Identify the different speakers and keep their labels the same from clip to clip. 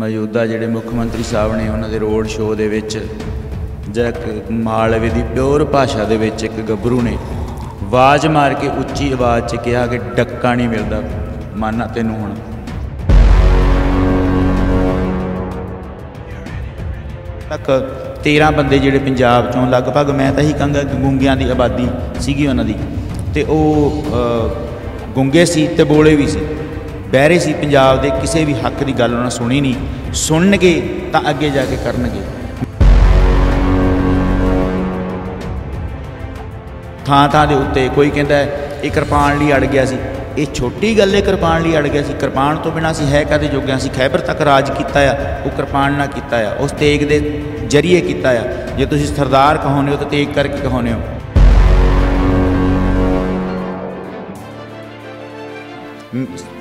Speaker 1: ਮੌਜੂਦਾ ਜਿਹੜੇ ਮੁੱਖ ਮੰਤਰੀ ਸਾਹਿਬ ਨੇ ਉਹਨਾਂ ਦੇ ਰੋਡ ਸ਼ੋਅ ਦੇ ਵਿੱਚ ਜਾਂ ਮਾਲਵੇ ਦੀ ਪਿਓਰ ਭਾਸ਼ਾ ਦੇ ਵਿੱਚ ਇੱਕ ਗੱਭਰੂ ਨੇ ਆਵਾਜ਼ ਮਾਰ ਕੇ ਉੱਚੀ ਆਵਾਜ਼ 'ਚ ਕਿਹਾ ਕਿ ਡੱਕਾ ਨਹੀਂ ਮਿਲਦਾ ਮਾਨਾ ਤੈਨੂੰ ਹੁਣ ਤੱਕ 13 ਬੰਦੇ ਜਿਹੜੇ ਪੰਜਾਬ ਚੋਂ ਲਗਭਗ ਮੈਂ ਤਾਂ ਹੀ ਕਹਿੰਦਾ ਗੁੰਗਿਆਂ ਦੀ ਆਬਾਦੀ ਸੀਗੀ ਉਹਨਾਂ ਦੀ ਤੇ ਉਹ ਗੁੰਗੇ ਸੀ ਤੇ ਬੋਲੇ ਵੀ ਸੀ ਬਹਿਰੇ ਸੀ ਪੰਜਾਬ ਦੇ ਕਿਸੇ ਵੀ ਹੱਕ ਦੀ ਗੱਲ ਉਹਨਾਂ ਸੁਣੀ ਨਹੀਂ ਸੁਣਨਗੇ ਤਾਂ ਅੱਗੇ ਜਾ ਕੇ ਕਰਨਗੇ ਥਾਂ ਥਾਂ ਦੇ ਉੱਤੇ ਕੋਈ ਕਹਿੰਦਾ ਇਹ ਕਿਰਪਾਨ ਲਈ ਅੜ ਗਿਆ ਸੀ ਇਹ ਛੋਟੀ ਗੱਲ ਹੈ ਕਿਰਪਾਨ ਲਈ ਅੜ ਗਿਆ ਸੀ ਕਿਰਪਾਨ ਤੋਂ ਬਿਨਾ ਸੀ ਹੈ ਕਦੇ ਜੋਗਿਆ ਸੀ ਖੈਬਰ ਤੱਕ ਰਾਜ ਕੀਤਾ ਆ ਉਹ ਕਿਰਪਾਨ ਨਾਲ ਕੀਤਾ ਆ ਉਸ ਤੇਗ ਦੇ ਜਰੀਏ ਕੀਤਾ ਆ ਜੇ ਤੁਸੀਂ ਸਰਦਾਰ ਕਹੋਨੇ ਹੋ ਤਾਂ ਤੇਗ ਕਰਕੇ ਕਹੋਨੇ ਹੋ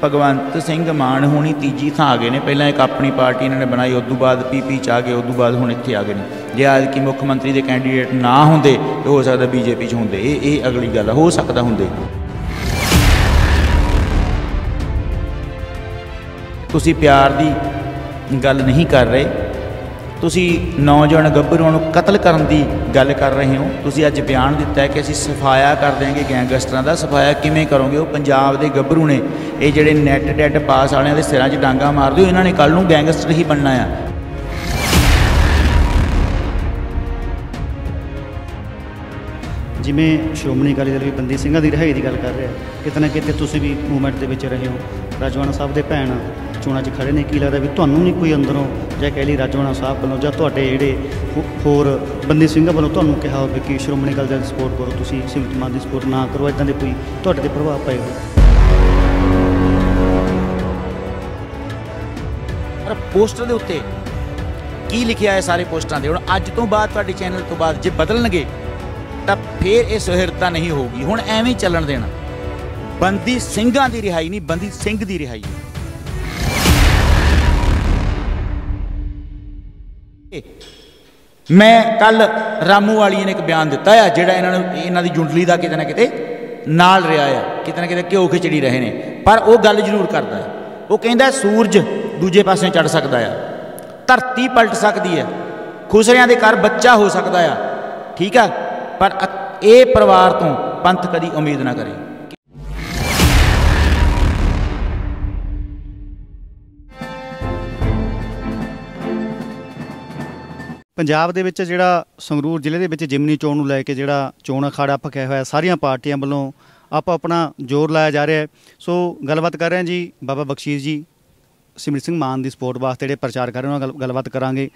Speaker 1: ਭਗਵੰਤ ਸਿੰਘ ਮਾਨ ਹੋਣੀ ਤੀਜੀ ਥਾਂ ਆ ਗਏ ਨੇ ਪਹਿਲਾਂ ਇੱਕ ਆਪਣੀ ਪਾਰਟੀ ਇਹਨਾਂ ਨੇ ਬਣਾਈ ਉਸ ਤੋਂ ਬਾਅਦ ਪੀਪੀ ਚ ਆ ਗਏ ਉਸ ਤੋਂ ਬਾਅਦ ਹੁਣ ਇੱਥੇ ਆ ਗਏ ਨੇ ਜੇ ਅੱਜ ਕੀ ਮੁੱਖ ਮੰਤਰੀ ਦੇ ਕੈਂਡੀਡੇਟ ਨਾ ਹੁੰਦੇ ਤੇ ਹੋ ਸਕਦਾ ਬੀਜੇਪੀ ਚ ਹੁੰਦੇ ਇਹ ਇਹ ਅਗਲੀ ਗੱਲ ਹੋ ਸਕਦਾ ਹੁੰਦੇ ਤੁਸੀਂ ਪਿਆਰ ਦੀ ਗੱਲ ਨਹੀਂ ਕਰ ਰਹੇ ਤੁਸੀਂ ਨੌਜਵਾਨ ਗੱਭਰੂਆਂ ਨੂੰ ਕਤਲ ਕਰਨ ਦੀ ਗੱਲ ਕਰ ਰਹੇ ਹੋ ਤੁਸੀਂ ਅੱਜ ਬਿਆਨ ਦਿੱਤਾ ਹੈ ਕਿ ਅਸੀਂ ਸਫਾਇਆ ਕਰ ਦੇਾਂਗੇ ਗੈਂਗਸਟਰਾਂ ਦਾ ਸਫਾਇਆ ਕਿਵੇਂ ਕਰੋਗੇ ਉਹ ਪੰਜਾਬ ਦੇ ਗੱਭਰੂ ਨੇ ਇਹ ਜਿਹੜੇ ਨੈਟ ਡੈਟ ਪਾਸ ਵਾਲਿਆਂ ਦੇ ਸਿਰਾਂ 'ਚ ਡਾਂਗਾ ਮਾਰਦੇ ਹੋ ਇਹਨਾਂ ਨੇ ਕੱਲ
Speaker 2: ਨੂੰ ਗੈਂਗਸਟਰ ਹੀ ਬਣਨਾ ਆ ਜਿਵੇਂ ਸ਼੍ਰੋਮਣੀ ਅਕਾਲੀ ਦਲ ਵੀ ਬੰਦੀ ਸਿੰਘਾਂ ਦੀ ਰਿਹਾਈ ਦੀ ਗੱਲ ਕਰ ਰਿਹਾ ਕਿਤਨਾ ਕਿਤੇ ਤੁਸੀਂ ਵੀ ਮੂਵਮੈਂਟ ਦੇ ਵਿੱਚ ਰਹੇ ਹੋ ਰਾਜਵਾਨਾ ਸਾਹਿਬ ਦੇ ਭੈਣ ਚੋਣਾਂ 'ਚ ਖੜੇ ਨੇ ਕੀ ਲੱਗਦਾ ਵੀ ਤੁਹਾਨੂੰ ਨਹੀਂ ਕੋਈ ਅੰਦਰੋਂ ਜਾਂ ਕਹਿ ਲਈ ਰਾਜਵਾਨਾ ਸਾਹਿਬ ਵੱਲੋਂ ਜਾਂ ਤੁਹਾਡੇ ਜਿਹੜੇ ਹੋਰ ਬੰਦੇ ਸਿੰਘਾਂ ਵੱਲੋਂ ਤੁਹਾਨੂੰ ਕਿਹਾ ਹੋਵੇ ਕਿ ਸ਼੍ਰੋਮਣੀ ਅਕਾਲੀ ਦਾ ਦੀ ਸਪੋਰਟ ਕਰੋ ਤੁਸੀਂ ਸਿਮਤਮਾਨ ਮਾਨ ਦੀ ਸਪੋਰਟ ਨਾ ਕਰੋ ਇਦਾਂ ਦੇ ਕੋਈ ਤੁਹਾਡੇ ਤੇ ਪ੍ਰਭਾਵ ਹੋਏ
Speaker 1: ਪਰ ਪੋਸਟਰ ਦੇ ਉੱਤੇ ਕੀ ਲਿਖਿਆ ਹੈ ਸਾਰੇ ਪੋਸਟਰਾਂ ਦੇ ਹੁਣ ਅੱਜ ਤੋਂ ਬਾਅਦ ਤੁਹਾਡੇ ਚੈਨਲ ਤੋਂ ਬਾਅਦ ਜੇ ਬਦਲਣਗੇ ਤਾਂ ਫੇਰ ਇਹ ਸੁਹਿਰਤਾ ਨਹੀਂ ਹੋਊਗੀ ਹੁਣ ਐਵੇਂ ਚੱਲਣ ਦੇਣਾ ਬੰਦੀ ਸਿੰਘਾਂ ਦੀ ਰਿਹਾਈ ਨਹੀਂ ਬੰਦੀ ਸਿੰਘ ਦੀ ਰਿਹਾਈ ਹੈ ਮੈਂ ਕੱਲ ਰਾਮੂ ਵਾਲੀਆਂ ਨੇ ਇੱਕ ਬਿਆਨ ਦਿੱਤਾ ਆ ਜਿਹੜਾ ਇਹਨਾਂ ਨੂੰ ਇਹਨਾਂ ਦੀ ਜੁੰਡਲੀ ਦਾ ਕਿਤੇ ਨਾ ਕਿਤੇ ਨਾਲ ਰਿਹਾ ਆ ਕਿਤੇ ਨਾ ਕਿਤੇ ਘਿਓ ਖਿਚੜੀ ਰਹੇ ਨੇ ਪਰ ਉਹ ਗੱਲ ਜ਼ਰੂਰ ਕਰਦਾ ਹੈ ਉਹ ਕਹਿੰਦਾ ਸੂਰਜ ਦੂਜੇ ਪਾਸੇ ਚੜ ਸਕਦਾ ਆ ਧਰਤੀ ਪਲਟ ਸਕਦੀ ਹੈ ਖੁਸਰਿਆਂ ਦੇ ਘਰ ਬੱਚਾ ਹੋ ਸਕਦਾ ਆ ਠੀਕ ਆ ਪਰ ਇਹ ਪਰਿਵਾਰ ਤੋਂ ਪੰਥ ਕਦੀ ਉਮੀਦ ਨਾ ਕਰੇ
Speaker 2: ਪੰਜਾਬ ਦੇ ਵਿੱਚ ਜਿਹੜਾ ਸੰਗਰੂਰ ਜ਼ਿਲ੍ਹੇ ਦੇ ਵਿੱਚ ਜਿਮਨੀ ਚੋਣ ਨੂੰ ਲੈ ਕੇ ਜਿਹੜਾ ਚੋਣ ਅਖਾੜਾ ਪਕਿਆ ਹੋਇਆ ਸਾਰੀਆਂ ਪਾਰਟੀਆਂ ਵੱਲੋਂ ਆਪ ਆਪਣਾ ਜ਼ੋਰ ਲਾਇਆ ਜਾ ਰਿਹਾ ਸੋ ਗੱਲਬਾਤ ਕਰ ਰਹੇ ਹਾਂ ਜੀ ਬਾਬਾ ਬਖਸ਼ੀਸ਼ ਜੀ ਸਿਮਰਤ ਸਿੰਘ ਮਾਨ ਦੀ ਸਪੋਰਟ ਵਾਸਤੇ ਜਿਹੜੇ ਪ੍ਰਚਾਰ ਕਰ ਰਹੇ ਉਹਨਾਂ ਨਾਲ ਗੱਲਬਾਤ ਕਰਾਂਗੇ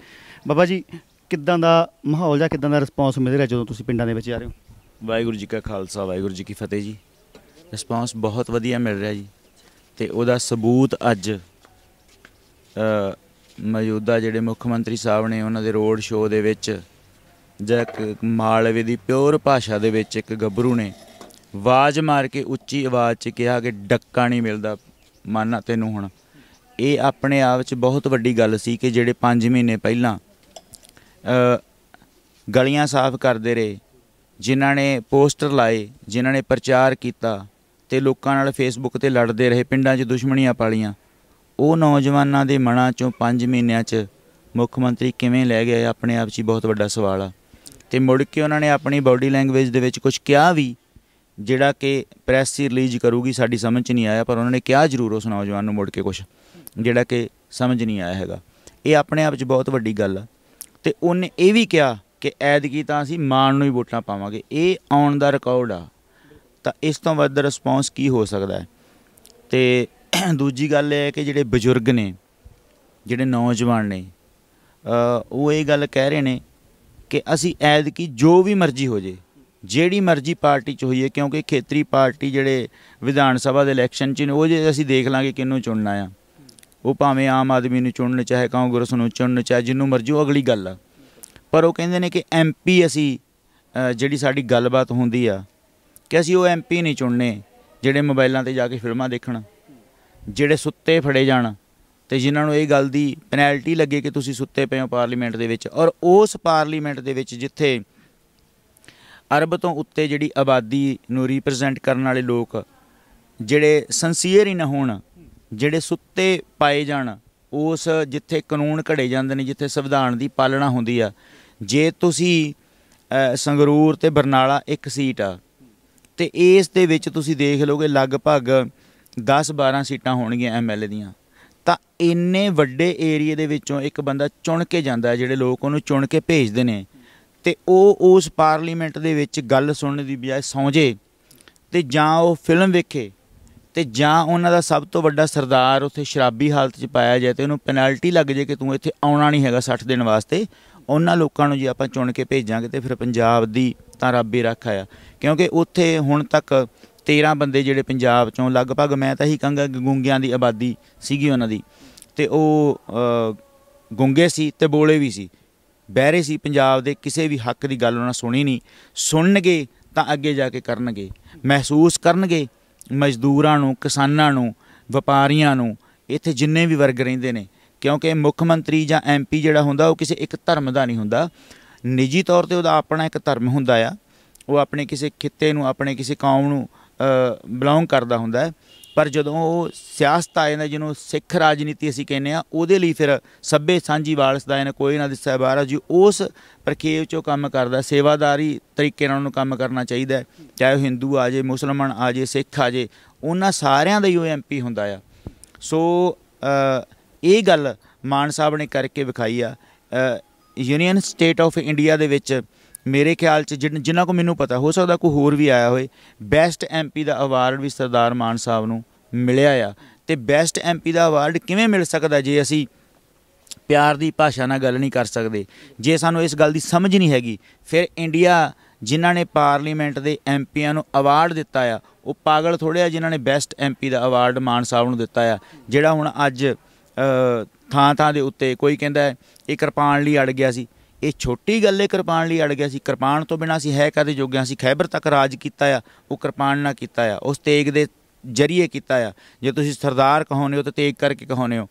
Speaker 2: ਬਾਬਾ ਜੀ ਕਿੱਦਾਂ ਦਾ ਮਾਹੌਲ ਜਾਂ ਕਿੱਦਾਂ ਦਾ ਰਿਸਪੌਂਸ ਮਿਲ ਰਿਹਾ ਜਦੋਂ ਤੁਸੀਂ ਪਿੰਡਾਂ ਦੇ ਵਿੱਚ ਜਾ ਰਹੇ ਹੋ
Speaker 1: ਵਾਹਿਗੁਰੂ ਜੀ ਕਾ ਖਾਲਸਾ ਵਾਹਿਗੁਰੂ ਜੀ ਕੀ ਫਤਿਹ ਜੀ ਰਿਸਪੌਂਸ ਬਹੁਤ ਵਧੀਆ ਮਿਲ ਰਿਹਾ ਜੀ ਤੇ ਉਹਦਾ ਸਬੂਤ ਅੱਜ ਮੌਜੂਦਾ ਜਿਹੜੇ ਮੁੱਖ ਮੰਤਰੀ ਸਾਹਿਬ ਨੇ ਉਹਨਾਂ ਦੇ ਰੋਡ ਸ਼ੋਅ ਦੇ ਵਿੱਚ ਜਾਂ ਇੱਕ ਮਾਲਵੇ ਦੀ ਪਿਓਰ ਭਾਸ਼ਾ ਦੇ ਵਿੱਚ ਇੱਕ ਗੱਭਰੂ ਨੇ ਆਵਾਜ਼ ਮਾਰ ਕੇ ਉੱਚੀ ਆਵਾਜ਼ 'ਚ ਕਿਹਾ ਕਿ ਡੱਕਾ ਨਹੀਂ ਮਿਲਦਾ ਮਾਨਾ ਤੈਨੂੰ ਹੁਣ ਇਹ ਆਪਣੇ ਆਪ 'ਚ ਬਹੁਤ ਵੱਡੀ ਗੱਲ ਸੀ ਕਿ ਜਿਹੜੇ 5 ਮਹੀਨੇ ਪਹਿਲਾਂ ਗਲੀਆਂ ਸਾਫ਼ ਕਰਦੇ ਰਹੇ ਜਿਨ੍ਹਾਂ ਨੇ ਪੋਸਟਰ ਲਾਏ ਜਿਨ੍ਹਾਂ ਨੇ ਪ੍ਰਚਾਰ ਕੀਤਾ ਤੇ ਲੋਕਾਂ ਨਾਲ ਫੇਸਬੁੱਕ ਤੇ ਲੜਦੇ ਰਹੇ ਪਿੰਡਾਂ 'ਚ ਦੁਸ਼ਮਣੀਆਂ ਪਾਲੀਆਂ ਉਹ ਨੌਜਵਾਨਾਂ ਦੇ ਮਨਾਂ ਚੋਂ 5 ਮਹੀਨਿਆਂ 'ਚ ਮੁੱਖ ਮੰਤਰੀ ਕਿਵੇਂ ਲੈ ਗਏ ਆਪਣੇ ਆਪ 'ਚ ਬਹੁਤ ਵੱਡਾ ਸਵਾਲ ਆ ਤੇ ਮੁੜ ਕੇ ਉਹਨਾਂ ਨੇ ਆਪਣੀ ਬਾਡੀ ਲੈਂਗੁਏਜ ਦੇ ਵਿੱਚ ਕੁਝ ਕਿਹਾ ਵੀ ਜਿਹੜਾ ਕਿ ਪ੍ਰੈਸ ਹੀ ਰਿਲੀਜ਼ ਕਰੂਗੀ ਸਾਡੀ ਸਮਝ 'ਚ ਨਹੀਂ ਆਇਆ ਪਰ ਉਹਨਾਂ ਨੇ ਕਿਹਾ ਜ਼ਰੂਰ ਉਸ ਨੌਜਵਾਨ ਨੂੰ ਮੁੜ ਕੇ ਕੁਝ ਜਿਹੜਾ ਕਿ ਸਮਝ ਨਹੀਂ ਆਇਆ ਹੈਗਾ ਇਹ ਆਪਣੇ ਆਪ 'ਚ ਬਹੁਤ ਵੱਡੀ ਗੱਲ ਆ ਤੇ ਉਹਨੇ ਇਹ ਵੀ ਕਿਹਾ ਕਿ ਕੀ ਤਾਂ ਅਸੀਂ ਮਾਨ ਨੂੰ ਹੀ ਵੋਟਾਂ ਪਾਵਾਂਗੇ ਇਹ ਆਉਣ ਦਾ ਰਿਕਾਰਡ ਆ ਤਾਂ ਇਸ ਤੋਂ ਵੱਧ ਰਿਸਪੌਂਸ ਕੀ ਹੋ ਸਕਦਾ ਹੈ ਤੇ ਦੂਜੀ ਗੱਲ ਇਹ ਹੈ ਕਿ ਜਿਹੜੇ ਬਜ਼ੁਰਗ ਨੇ ਜਿਹੜੇ ਨੌਜਵਾਨ ਨੇ ਉਹ ਇਹ ਗੱਲ ਕਹਿ ਰਹੇ ਨੇ ਕਿ ਅਸੀਂ ਐਦ ਕੀ ਜੋ ਵੀ ਮਰਜ਼ੀ ਹੋ ਜੇ ਜਿਹੜੀ ਮਰਜ਼ੀ ਪਾਰਟੀ ਚ ਹੋਈਏ ਕਿਉਂਕਿ ਖੇਤਰੀ ਪਾਰਟੀ ਜਿਹੜੇ ਵਿਧਾਨ ਸਭਾ ਦੇ ਇਲੈਕਸ਼ਨ ਚ ਉਹ ਜੇ ਅਸੀਂ ਦੇਖ ਲਾਂਗੇ ਕਿੰਨੂੰ ਚੁਣਨਾ ਆ ਉਹ ਭਾਵੇਂ ਆਮ ਆਦਮੀ ਨੂੰ ਚੁਣਨ ਚਾਹੇ ਕਾਂਗਰਸ ਨੂੰ ਚੁਣਨ ਚਾਹੇ ਜਿੰਨੂੰ ਮਰਜ਼ੀ ਉਹ ਅਗਲੀ ਗੱਲ ਆ ਪਰ ਉਹ ਕਹਿੰਦੇ ਨੇ ਕਿ ਐਮਪੀ ਅਸੀਂ ਜਿਹੜੀ ਸਾਡੀ ਗੱਲਬਾਤ ਹੁੰਦੀ ਆ ਕਿ ਅਸੀਂ ਉਹ ਐਮਪੀ ਨਹੀਂ ਚੁਣਨੇ ਜਿਹੜੇ ਮੋਬਾਈਲਾਂ ਤੇ ਜਾ ਕੇ ਫਿਲਮਾਂ ਦੇਖਣਾ ਜਿਹੜੇ ਸੁੱਤੇ ਫੜੇ ਜਾਣ ਤੇ ਜਿਨ੍ਹਾਂ ਨੂੰ ਇਹ ਗੱਲ ਦੀ ਪੈਨਲਟੀ ਲੱਗੇ ਕਿ ਤੁਸੀਂ ਸੁੱਤੇ ਪਏ ਹੋ ਪਾਰਲੀਮੈਂਟ ਦੇ ਵਿੱਚ ਔਰ ਉਸ ਪਾਰਲੀਮੈਂਟ ਦੇ ਵਿੱਚ ਜਿੱਥੇ ਅਰਬ ਤੋਂ ਉੱਤੇ ਜਿਹੜੀ ਆਬਾਦੀ ਨੂੰ ਰਿਪਰੈਜ਼ੈਂਟ ਕਰਨ ਵਾਲੇ ਲੋਕ ਜਿਹੜੇ ਸੰਸੀਅਰ ਹੀ ਨਾ ਹੋਣ ਜਿਹੜੇ ਸੁੱਤੇ ਪਾਏ ਜਾਣ ਉਸ ਜਿੱਥੇ ਕਾਨੂੰਨ ਘੜੇ ਜਾਂਦੇ ਨੇ ਜਿੱਥੇ ਸੰਵਿਧਾਨ ਦੀ ਪਾਲਣਾ ਹੁੰਦੀ ਆ ਜੇ ਤੁਸੀਂ ਸੰਗਰੂਰ ਤੇ ਬਰਨਾਲਾ ਇੱਕ ਸੀਟ ਆ ਤੇ ਇਸ ਦੇ ਵਿੱਚ ਤੁਸੀਂ ਦੇਖ ਲਓਗੇ ਲਗਭਗ 10-12 ਸੀਟਾਂ ਹੋਣਗੀਆਂ ਐਮਐਲਏ ਦੀਆਂ ਤਾਂ ਇੰਨੇ ਵੱਡੇ ਏਰੀਆ ਦੇ ਵਿੱਚੋਂ ਇੱਕ ਬੰਦਾ ਚੁਣ ਕੇ ਜਾਂਦਾ ਜਿਹੜੇ ਲੋਕ ਉਹਨੂੰ ਚੁਣ ਕੇ ਭੇਜਦੇ ਨੇ ਤੇ ਉਹ ਉਸ ਪਾਰਲੀਮੈਂਟ ਦੇ ਵਿੱਚ ਗੱਲ ਸੁਣਨ ਦੀ ਬਜਾਏ ਸੌਂਜੇ ਤੇ ਜਾਂ ਉਹ ਫਿਲਮ ਵੇਖੇ ਤੇ ਜਾਂ ਉਹਨਾਂ ਦਾ ਸਭ ਤੋਂ ਵੱਡਾ ਸਰਦਾਰ ਉੱਥੇ ਸ਼ਰਾਬੀ ਹਾਲਤ 'ਚ ਪਾਇਆ ਜਾਏ ਤੇ ਉਹਨੂੰ ਪੈਨਲਟੀ ਲੱਗ ਜਾਏ ਕਿ ਤੂੰ ਇੱਥੇ ਆਉਣਾ ਨਹੀਂ ਹੈਗਾ 60 ਦਿਨ ਵਾਸਤੇ ਉਹਨਾਂ ਲੋਕਾਂ ਨੂੰ ਜੇ ਆਪਾਂ ਚੁਣ ਕੇ ਭੇਜਾਂਗੇ ਤੇ ਫਿਰ ਪੰਜਾਬ ਦੀ ਤਾਂ ਰੱਬ ਹੀ ਰੱਖਾ ਆ ਕਿਉਂਕਿ ਉੱਥੇ ਹੁਣ ਤੱਕ 13 ਬੰਦੇ ਜਿਹੜੇ ਪੰਜਾਬ ਚੋਂ ਲਗਭਗ ਮੈਂ ਤਾਂ ਹੀ ਕਹਾਂਗਾ ਗੁੰਗਿਆਂ ਦੀ ਆਬਾਦੀ ਸੀਗੀ ਉਹਨਾਂ ਦੀ ਤੇ ਉਹ ਗੁੰਗੇ ਸੀ ਤੇ ਬੋਲੇ ਵੀ ਸੀ ਬਹਿਰੇ ਸੀ ਪੰਜਾਬ ਦੇ ਕਿਸੇ ਵੀ ਹੱਕ ਦੀ ਗੱਲ ਉਹਨਾਂ ਸੁਣੀ ਨਹੀਂ ਸੁਣਨਗੇ ਤਾਂ ਅੱਗੇ ਜਾ ਕੇ ਕਰਨਗੇ ਮਹਿਸੂਸ ਕਰਨਗੇ ਮਜ਼ਦੂਰਾਂ ਨੂੰ ਕਿਸਾਨਾਂ ਨੂੰ ਵਪਾਰੀਆਂ ਨੂੰ ਇੱਥੇ ਜਿੰਨੇ ਵੀ ਵਰਗ ਰਹਿੰਦੇ ਨੇ ਕਿਉਂਕਿ ਮੁੱਖ ਮੰਤਰੀ ਜਾਂ ਐਮਪੀ ਜਿਹੜਾ ਹੁੰਦਾ ਉਹ ਕਿਸੇ ਇੱਕ ਧਰਮ ਦਾ ਨਹੀਂ ਹੁੰਦਾ ਨਿੱਜੀ ਤੌਰ ਤੇ ਉਹਦਾ ਆਪਣਾ ਇੱਕ ਧਰਮ ਹੁੰਦਾ ਆ ਉਹ ਆਪਣੇ ਕਿਸੇ ਖਿੱਤੇ ਨੂੰ ਆਪਣੇ ਕਿਸੇ ਕੌਮ ਨੂੰ ਬਿਲੋਂਗ ਕਰਦਾ ਹੁੰਦਾ ਹੈ ਪਰ ਜਦੋਂ ਉਹ ਸਿਆਸਤ ਆ ਜਾਂਦਾ ਜਿਹਨੂੰ ਸਿੱਖ ਰਾਜਨੀਤੀ ਅਸੀਂ ਕਹਿੰਦੇ ਆ ਉਹਦੇ ਲਈ ਫਿਰ ਸੱਬੇ ਸਾਂਝੀ ਵਾਲਸ ਦਾ ਇਹਨਾਂ ਕੋਈ ਨਾ ਦੇ ਬਾਰਾ ਜੀ ਉਸ ਪ੍ਰਖੇਵ ਚੋਂ ਕੰਮ ਕਰਦਾ ਸੇਵਾਦਾਰੀ ਤਰੀਕੇ ਨਾਲ ਉਹਨੂੰ ਕੰਮ ਕਰਨਾ ਚਾਹੀਦਾ ਚਾਹੇ ਉਹ ਹਿੰਦੂ ਆ ਜੇ ਮੁਸਲਮਾਨ ਆ ਜੇ ਸਿੱਖ ਆ ਜੇ ਉਹਨਾਂ ਸਾਰਿਆਂ ਦਾ ਹੀ ਉਹ ਐਮਪੀ ਹੁੰਦਾ ਆ ਸੋ ਇਹ ਗੱਲ ਮਾਨ ਸਾਹਿਬ ਨੇ ਕਰਕੇ ਵਿਖਾਈ ਆ ਯੂਨੀਅਨ ਸਟੇਟ ਆਫ ਇੰਡੀਆ ਦੇ ਵਿੱਚ ਮੇਰੇ ਖਿਆਲ ਚ ਜਿਨ੍ਹਾਂ ਕੋ ਮੈਨੂੰ ਪਤਾ ਹੋ ਸਕਦਾ ਕੋਈ ਹੋਰ ਵੀ ਆਇਆ ਹੋਵੇ ਬੈਸਟ ਐਮਪੀ ਦਾ ਅਵਾਰਡ ਵੀ ਸਰਦਾਰ ਮਾਨ ਸਾਹਿਬ ਨੂੰ ਮਿਲਿਆ ਆ ਤੇ ਬੈਸਟ ਐਮਪੀ ਦਾ ਅਵਾਰਡ ਕਿਵੇਂ ਮਿਲ ਸਕਦਾ ਜੇ ਅਸੀਂ ਪਿਆਰ ਦੀ ਭਾਸ਼ਾ ਨਾਲ ਗੱਲ ਨਹੀਂ ਕਰ ਸਕਦੇ ਜੇ ਸਾਨੂੰ ਇਸ ਗੱਲ ਦੀ ਸਮਝ ਨਹੀਂ ਹੈਗੀ ਫਿਰ ਇੰਡੀਆ ਜਿਨ੍ਹਾਂ ਨੇ ਪਾਰਲੀਮੈਂਟ ਦੇ ਐਮਪੀਆਂ ਨੂੰ ਅਵਾਰਡ ਦਿੱਤਾ ਆ ਉਹ ਪਾਗਲ ਥੋੜੇ ਆ ਜਿਨ੍ਹਾਂ ਨੇ ਬੈਸਟ ਐਮਪੀ ਦਾ ਅਵਾਰਡ ਮਾਨ ਸਾਹਿਬ ਨੂੰ ਦਿੱਤਾ ਆ ਜਿਹੜਾ ਹੁਣ ਅੱਜ ਥਾਂ ਥਾਂ ਦੇ ਉੱਤੇ ਕੋਈ ਕਹਿੰਦਾ ਇਹ ਕਿਰਪਾਨ ਲਈ ਅੜ ਗਿਆ ਸੀ ਇਹ ਛੋਟੀ ਗੱਲ ਇਹ ਕਿਰਪਾਨ ਲਈ ਅੜ ਗਿਆ ਸੀ ਕਿਰਪਾਨ ਤੋਂ ਬਿਨਾ ਸੀ ਹੈ ਕਦੇ ਜੋਗਿਆ ਸੀ ਖੈਬਰ ਤੱਕ ਰਾਜ ਕੀਤਾ ਆ ਉਹ ਕਿਰਪਾਨ ਨਾਲ ਕੀਤਾ ਆ ਉਸ ਤੇਗ ਦੇ ਜਰੀਏ ਕੀਤਾ ਆ ਜੇ ਤੁਸੀਂ ਸਰਦਾਰ ਕਹੋਨੇ ਹੋ ਤਾਂ ਤੇਗ ਕਰਕੇ ਕਹੋਨੇ ਹੋ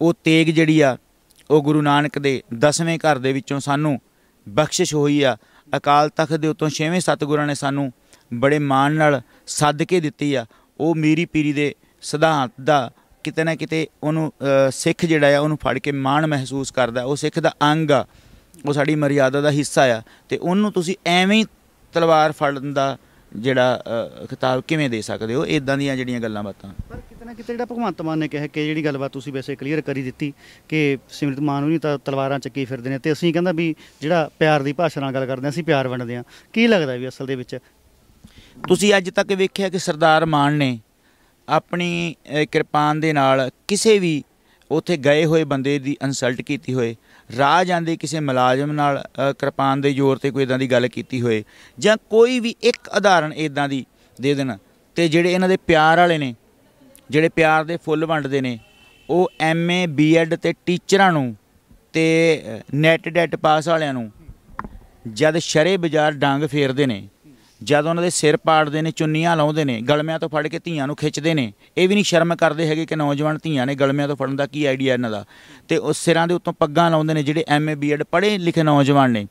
Speaker 1: ਉਹ ਤੇਗ ਜਿਹੜੀ ਆ ਉਹ ਗੁਰੂ ਨਾਨਕ ਦੇ 10ਵੇਂ ਘਰ ਦੇ ਵਿੱਚੋਂ ਸਾਨੂੰ ਬਖਸ਼ਿਸ਼ ਹੋਈ ਆ ਅਕਾਲ ਤਖਤ ਦੇ ਉਤੋਂ 6ਵੇਂ ਸਤਗੁਰਾਂ ਨੇ ਸਾਨੂੰ ਬੜੇ ਮਾਣ ਨਾਲ ਸੱਦ ਕੇ ਦਿੱਤੀ ਆ ਉਹ ਮੀਰੀ ਪੀਰੀ ਦੇ ਸਿਧਾਂਤ ਦਾ ਕਿਤੇ ਨਾ ਕਿਤੇ ਉਹਨੂੰ ਸਿੱਖ ਜਿਹੜਾ ਆ ਉਹਨੂੰ ਫੜ ਕੇ ਮਾਣ ਮਹਿਸੂਸ ਕਰਦਾ ਉਹ ਸਿੱਖ ਦਾ ਅੰਗ ਆ ਉਹ ਸਾਡੀ ਮਰਿਆਦਾ ਦਾ ਹਿੱਸਾ ਆ ਤੇ ਉਹਨੂੰ ਤੁਸੀਂ ਐਵੇਂ ਹੀ ਤਲਵਾਰ ਫੜਨ ਦਾ ਜਿਹੜਾ ਖਿਤਾਬ ਕਿਵੇਂ ਦੇ ਸਕਦੇ ਹੋ ਇਦਾਂ ਦੀਆਂ ਜਿਹੜੀਆਂ ਗੱਲਾਂ ਬਾਤਾਂ ਪਰ
Speaker 2: ਕਿਤਨਾ ਕਿਤੇ ਜਿਹੜਾ ਭਗਵੰਤ ਮਾਨ ਨੇ ਕਿਹਾ ਕਿ ਜਿਹੜੀ ਗੱਲਬਾਤ ਤੁਸੀਂ ਵੈਸੇ ਕਲੀਅਰ ਕਰੀ ਦਿੱਤੀ ਕਿ ਸਿਮਰਤ ਮਾਨ ਨੂੰ ਨਹੀਂ ਤਾਂ ਤਲਵਾਰਾਂ ਚੱਕੀ ਫਿਰਦੇ ਨੇ ਤੇ ਅਸੀਂ ਕਹਿੰਦਾ ਵੀ ਜਿਹੜਾ ਪਿਆਰ ਦੀ ਭਾਸ਼ਾ ਨਾਲ ਗੱਲ ਕਰਦੇ ਆ ਅਸੀਂ ਪਿਆਰ ਵੰਡਦੇ ਆ ਕੀ ਲੱਗਦਾ ਵੀ ਅਸਲ ਦੇ ਵਿੱਚ ਤੁਸੀਂ ਅੱਜ ਤੱਕ ਵੇਖਿਆ ਕਿ ਸਰਦਾਰ ਮਾਨ
Speaker 1: ਨੇ ਆਪਣੀ ਕਿਰਪਾਨ ਦੇ ਨਾਲ ਕਿਸੇ ਵੀ ਉਥੇ ਗਏ ਹੋਏ ਬੰਦੇ ਦੀ ਇਨਸਲਟ ਕੀਤੀ ਹੋਏ ਰਾਹ ਜਾਂਦੇ ਕਿਸੇ ਮੁਲਾਜ਼ਮ ਨਾਲ ਕਿਰਪਾਨ ਦੇ ਜ਼ੋਰ ਤੇ ਕੋਈ ਇਦਾਂ ਦੀ ਗੱਲ ਕੀਤੀ ਹੋਏ ਜਾਂ ਕੋਈ ਵੀ ਇੱਕ ਉਦਾਹਰਣ ਇਦਾਂ ਦੀ ਦੇ ਦੇਣ ਤੇ ਜਿਹੜੇ ਇਹਨਾਂ ਦੇ ਪਿਆਰ ਵਾਲੇ ਨੇ ਜਿਹੜੇ ਪਿਆਰ ਦੇ ਫੁੱਲ ਵੰਡਦੇ ਨੇ ਉਹ ਐਮਏ ਬੀਐਡ ਤੇ ਟੀਚਰਾਂ ਨੂੰ ਤੇ ਨੈਟ ਡੈਟ ਪਾਸ ਵਾਲਿਆਂ ਨੂੰ ਜਦ ਸ਼ਰੇ ਬਾਜ਼ਾਰ ਡਾਂਗ ਫੇਰਦੇ ਨੇ ਜਦ ਉਹਨਾਂ ਦੇ ਸਿਰ ਪਾੜਦੇ ਨੇ ਚੁੰਨੀਆਂ ਲਾਉਂਦੇ ਨੇ ਗਲਮਿਆਂ ਤੋਂ ਫੜ ਕੇ ਧੀਆਂ ਨੂੰ ਖਿੱਚਦੇ ਨੇ ਇਹ ਵੀ ਨਹੀਂ ਸ਼ਰਮ ਕਰਦੇ ਹੈਗੇ ਕਿ ਨੌਜਵਾਨ ਧੀਆਂ ਨੇ ਗਲਮਿਆਂ ਤੋਂ ਫੜਨ ਦਾ ਕੀ ਆਈਡੀਆ ਇਹਨਾਂ ਦਾ ਤੇ ਉਸ ਸਿਰਾਂ ਦੇ ਉੱਤੋਂ ਪੱਗਾਂ ਲਾਉਂਦੇ ਨੇ ਜਿਹੜੇ ਐਮਏ ਬੀਐਡ ਪੜ੍ਹੇ ਲਿਖੇ ਨੌਜਵਾਨ ਨੇ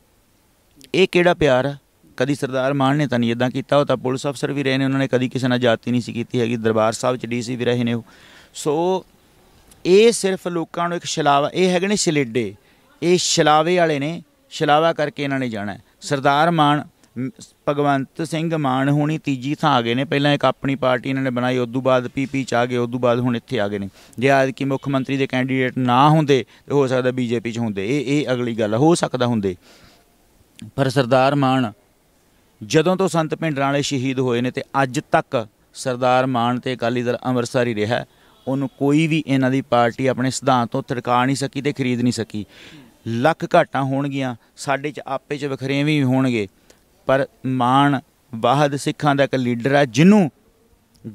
Speaker 1: ਇਹ ਕਿਹੜਾ ਪਿਆਰ ਹੈ ਕਦੀ ਸਰਦਾਰ ਮਾਨ ਨੇ ਤਾਂ ਨਹੀਂ ਇਦਾਂ ਕੀਤਾ ਉਹ ਤਾਂ ਪੁਲਿਸ ਅਫਸਰ ਵੀ ਰਹੇ ਨੇ ਉਹਨਾਂ ਨੇ ਕਦੀ ਕਿਸੇ ਨਾਲ ਜਾਤੀ ਨਹੀਂ ਸੀ ਕੀਤੀ ਹੈਗੀ ਦਰਬਾਰ ਸਾਹਿਬ ਚ ਡੀਸੀ ਵੀ ਰਹੇ ਨੇ ਉਹ ਸੋ ਇਹ ਸਿਰਫ ਲੋਕਾਂ ਨੂੰ ਇੱਕ ਛਲਾਵਾ ਇਹ ਹੈਗੇ ਨੇ ਛਲੇਡੇ ਇਹ ਛਲਾਵੇ ਵਾਲੇ ਨੇ ਛਲਾਵਾ ਕਰਕੇ ਇਹਨਾਂ ਨੇ ਜਾਣਾ ਸਰਦਾਰ ਮਾਨ ਭਗਵੰਤ ਸਿੰਘ ਮਾਨ ਹੋਣੀ ਤੀਜੀ ਥਾਂ ਆ ਗਏ ਨੇ ਪਹਿਲਾਂ ਇੱਕ ਆਪਣੀ ਪਾਰਟੀ ਇਹਨਾਂ ਨੇ ਬਣਾਈ ਉਸ ਤੋਂ ਬਾਅਦ ਪੀਪੀ ਚ ਆ ਗਏ ਉਸ ਤੋਂ ਬਾਅਦ ਹੁਣ ਇੱਥੇ ਆ ਗਏ ਨੇ ਜੇ ਆਜ ਕੀ ਮੁੱਖ ਮੰਤਰੀ ਦੇ ਕੈਂਡੀਡੇਟ ਨਾ ਹੁੰਦੇ ਤੇ ਹੋ ਸਕਦਾ ਬੀਜੇਪੀ ਚ ਹੁੰਦੇ ਇਹ ਇਹ ਅਗਲੀ ਗੱਲ ਹੋ ਸਕਦਾ ਹੁੰਦੇ ਪਰ ਸਰਦਾਰ ਮਾਨ ਜਦੋਂ ਤੋਂ ਸੰਤ ਪਿੰਡਰਾਂ ਵਾਲੇ ਸ਼ਹੀਦ ਹੋਏ ਨੇ ਤੇ ਅੱਜ ਤੱਕ ਸਰਦਾਰ ਮਾਨ ਤੇ ਅਕਾਲੀ ਦਲ ਅੰਮ੍ਰਿਤਸਰ ਹੀ ਰਿਹਾ ਉਹਨੂੰ ਕੋਈ ਵੀ ਇਹਨਾਂ ਦੀ ਪਾਰਟੀ ਆਪਣੇ ਸਿਧਾਂਤ ਤੋਂ ਤਰਕਾ ਨਹੀਂ ਸਕੀ ਤੇ ਖਰੀਦ ਨਹੀਂ ਸਕੀ ਲੱਖ ਘਾਟਾਂ ਹੋਣਗੀਆਂ ਸਾਡੇ ਚ ਆਪੇ ਚ ਵਖਰੇ ਵੀ ਹੋਣਗੇ ਪਰ ਮਾਨ ਬਾਹਦ ਸਿੱਖਾਂ ਦਾ ਇੱਕ ਲੀਡਰ ਹੈ ਜਿਹਨੂੰ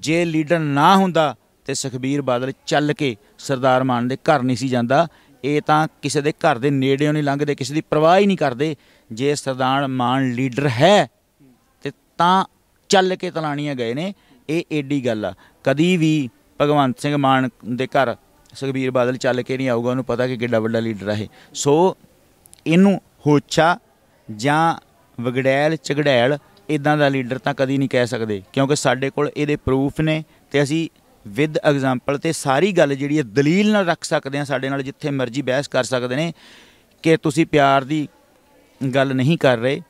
Speaker 1: ਜੇ ਲੀਡਰ ਨਾ ਹੁੰਦਾ ਤੇ ਸੁਖਬੀਰ ਬਾਦਲ ਚੱਲ ਕੇ ਸਰਦਾਰ ਮਾਨ ਦੇ ਘਰ ਨਹੀਂ ਸੀ ਜਾਂਦਾ ਇਹ ਤਾਂ ਕਿਸੇ ਦੇ ਘਰ ਦੇ ਨੇੜਿਓਂ ਨਹੀਂ ਲੰਘਦੇ ਕਿਸੇ ਦੀ ਪਰਵਾਹ ਹੀ ਨਹੀਂ ਕਰਦੇ ਜੇ ਸਰਦਾਰ ਮਾਨ ਲੀਡਰ ਹੈ ਤੇ ਤਾਂ ਚੱਲ ਕੇ ਤਲਾਣੀਆਂ ਗਏ ਨੇ ਇਹ ਏਡੀ ਗੱਲ ਆ ਕਦੀ ਵੀ ਭਗਵੰਤ ਸਿੰਘ ਮਾਨ ਦੇ ਘਰ ਸੁਖਬੀਰ ਬਾਦਲ ਚੱਲ ਕੇ ਨਹੀਂ ਆਊਗਾ ਉਹਨੂੰ ਪਤਾ ਕਿ ਕਿੱਡਾ ਵੱਡਾ ਲੀਡਰ ਆ ਸੋ ਇਹਨੂੰ ਹੋਛਾ ਜਾਂ ਵਿਗੜੈਲ ਝਗੜੈਲ ਇਦਾਂ ਦਾ ਲੀਡਰ ਤਾਂ ਕਦੀ ਨਹੀਂ ਕਹਿ ਸਕਦੇ ਕਿਉਂਕਿ ਸਾਡੇ ਕੋਲ ਇਹਦੇ ਪ੍ਰੂਫ ਨੇ ਤੇ ਅਸੀਂ ਵਿਦ ਐਗਜ਼ਾਮਪਲ ਤੇ ਸਾਰੀ ਗੱਲ ਜਿਹੜੀ ਹੈ ਦਲੀਲ ਨਾਲ ਰੱਖ ਸਕਦੇ ਆ ਸਾਡੇ ਨਾਲ ਜਿੱਥੇ ਮਰਜ਼ੀ ਬਹਿਸ ਕਰ ਸਕਦੇ ਨੇ ਕਿ ਤੁਸੀਂ ਪਿਆਰ ਦੀ ਗੱਲ ਨਹੀਂ ਕਰ ਰਹੇ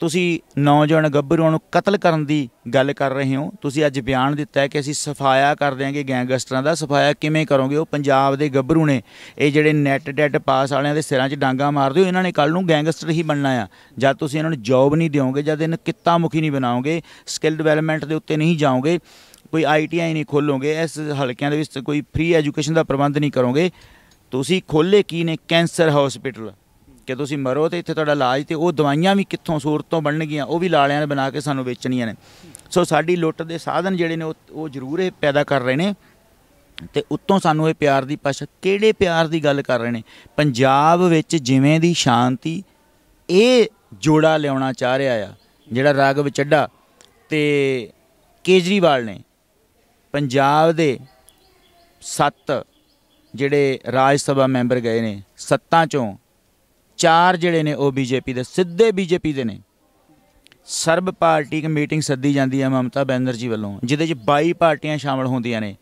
Speaker 1: ਤੁਸੀਂ ਨੌਜਵਾਨ ਗੱਭਰੂਆਂ ਨੂੰ ਕਤਲ ਕਰਨ ਦੀ ਗੱਲ ਕਰ ਰਹੇ ਹੋ ਤੁਸੀਂ ਅੱਜ ਬਿਆਨ ਦਿੱਤਾ ਹੈ ਕਿ ਅਸੀਂ ਸਫਾਇਆ ਕਰ ਦਿਆਂਗੇ ਗੈਂਗਸਟਰਾਂ ਦਾ ਸਫਾਇਆ ਕਿਵੇਂ ਕਰੋਗੇ ਉਹ ਪੰਜਾਬ ਦੇ ਗੱਭਰੂ ਨੇ ਇਹ ਜਿਹੜੇ ਨੈਟ ਡੈਡ ਪਾਸ ਵਾਲਿਆਂ ਦੇ ਸਿਰਾਂ 'ਚ ਡਾਂਗਾ ਮਾਰਦੇ ਹੋ ਇਹਨਾਂ ਨੇ ਕੱਲ ਨੂੰ ਗੈਂਗਸਟਰ ਹੀ ਬਣਨਾ ਆ ਜਦ ਤੁਸੀਂ ਇਹਨਾਂ ਨੂੰ ਜੌਬ ਨਹੀਂ ਦਿਓਗੇ ਜਦ ਇਹਨਾਂ ਕਿੱਤਾ ਮੁਖੀ ਨਹੀਂ ਬਣਾਓਗੇ ਸਕਿੱਲ ਡਿਵੈਲਪਮੈਂਟ ਦੇ ਉੱਤੇ ਨਹੀਂ ਜਾਓਗੇ ਕੋਈ ਆਈਟੀਆਈ ਨਹੀਂ ਖੋਲੋਗੇ ਇਸ ਹਲਕਿਆਂ ਦੇ ਵਿੱਚ ਕੋਈ ਫ੍ਰੀ ਐਜੂਕੇਸ਼ਨ ਦਾ ਪ੍ਰਬੰਧ ਨਹੀਂ ਕਰੋਗੇ ਤੁਸੀਂ ਖੋਲੇ ਕੀ ਨੇ ਕੈਂਸਰ ਹਸਪੀਟਲ ਕਿ ਤੁਸੀਂ ਮਰੋ ਤੇ ਇੱਥੇ ਤੁਹਾਡਾ ਇਲਾਜ ਤੇ ਉਹ ਦਵਾਈਆਂ ਵੀ ਕਿੱਥੋਂ ਸੂਰਤ ਤੋਂ ਬਣਨਗੀਆਂ ਉਹ ਵੀ ਲਾਲਿਆਂ ਨੇ ਬਣਾ ਕੇ ਸਾਨੂੰ ਵੇਚਣੀਆਂ ਨੇ ਸੋ ਸਾਡੀ ਲੁੱਟ ਦੇ ਸਾਧਨ ਜਿਹੜੇ ਨੇ ਉਹ ਜ਼ਰੂਰ ਇਹ ਪੈਦਾ ਕਰ ਰਹੇ ਨੇ ਤੇ ਉੱਤੋਂ ਸਾਨੂੰ ਇਹ ਪਿਆਰ ਦੀ ਭਾਸ਼ਾ ਕਿਹੜੇ ਪਿਆਰ ਦੀ ਗੱਲ ਕਰ ਰਹੇ ਨੇ ਪੰਜਾਬ ਵਿੱਚ ਜਿਵੇਂ ਦੀ ਸ਼ਾਂਤੀ ਇਹ ਜੋੜਾ ਲਿਆਉਣਾ ਚਾਹ ਰਿਹਾ ਆ ਜਿਹੜਾ ਰਾਗ ਚੱਡਾ ਤੇ ਕੇਜਰੀਵਾਲ ਨੇ ਪੰਜਾਬ ਦੇ 7 ਜਿਹੜੇ ਰਾਜ ਸਭਾ ਮੈਂਬਰ ਗਏ ਨੇ ਸੱਤਾਂ ਚੋਂ ਚਾਰ ਜਿਹੜੇ ਨੇ ਉਹ ਬੀਜੇਪੀ ਦੇ ਸਿੱਧੇ ਬੀਜੇਪੀ ਦੇ ਨੇ ਸਰਬ ਪਾਰਟੀ ਮੀਟਿੰਗ ਸੱਦੀ ਜਾਂਦੀ ਹੈ ਮਮਤਾ ਬੈਨਰਜੀ ਵੱਲੋਂ ਜਿਹਦੇ 'ਚ 22 ਪਾਰਟੀਆਂ ਸ਼ਾਮਲ ਹੁੰਦੀਆਂ ਨੇ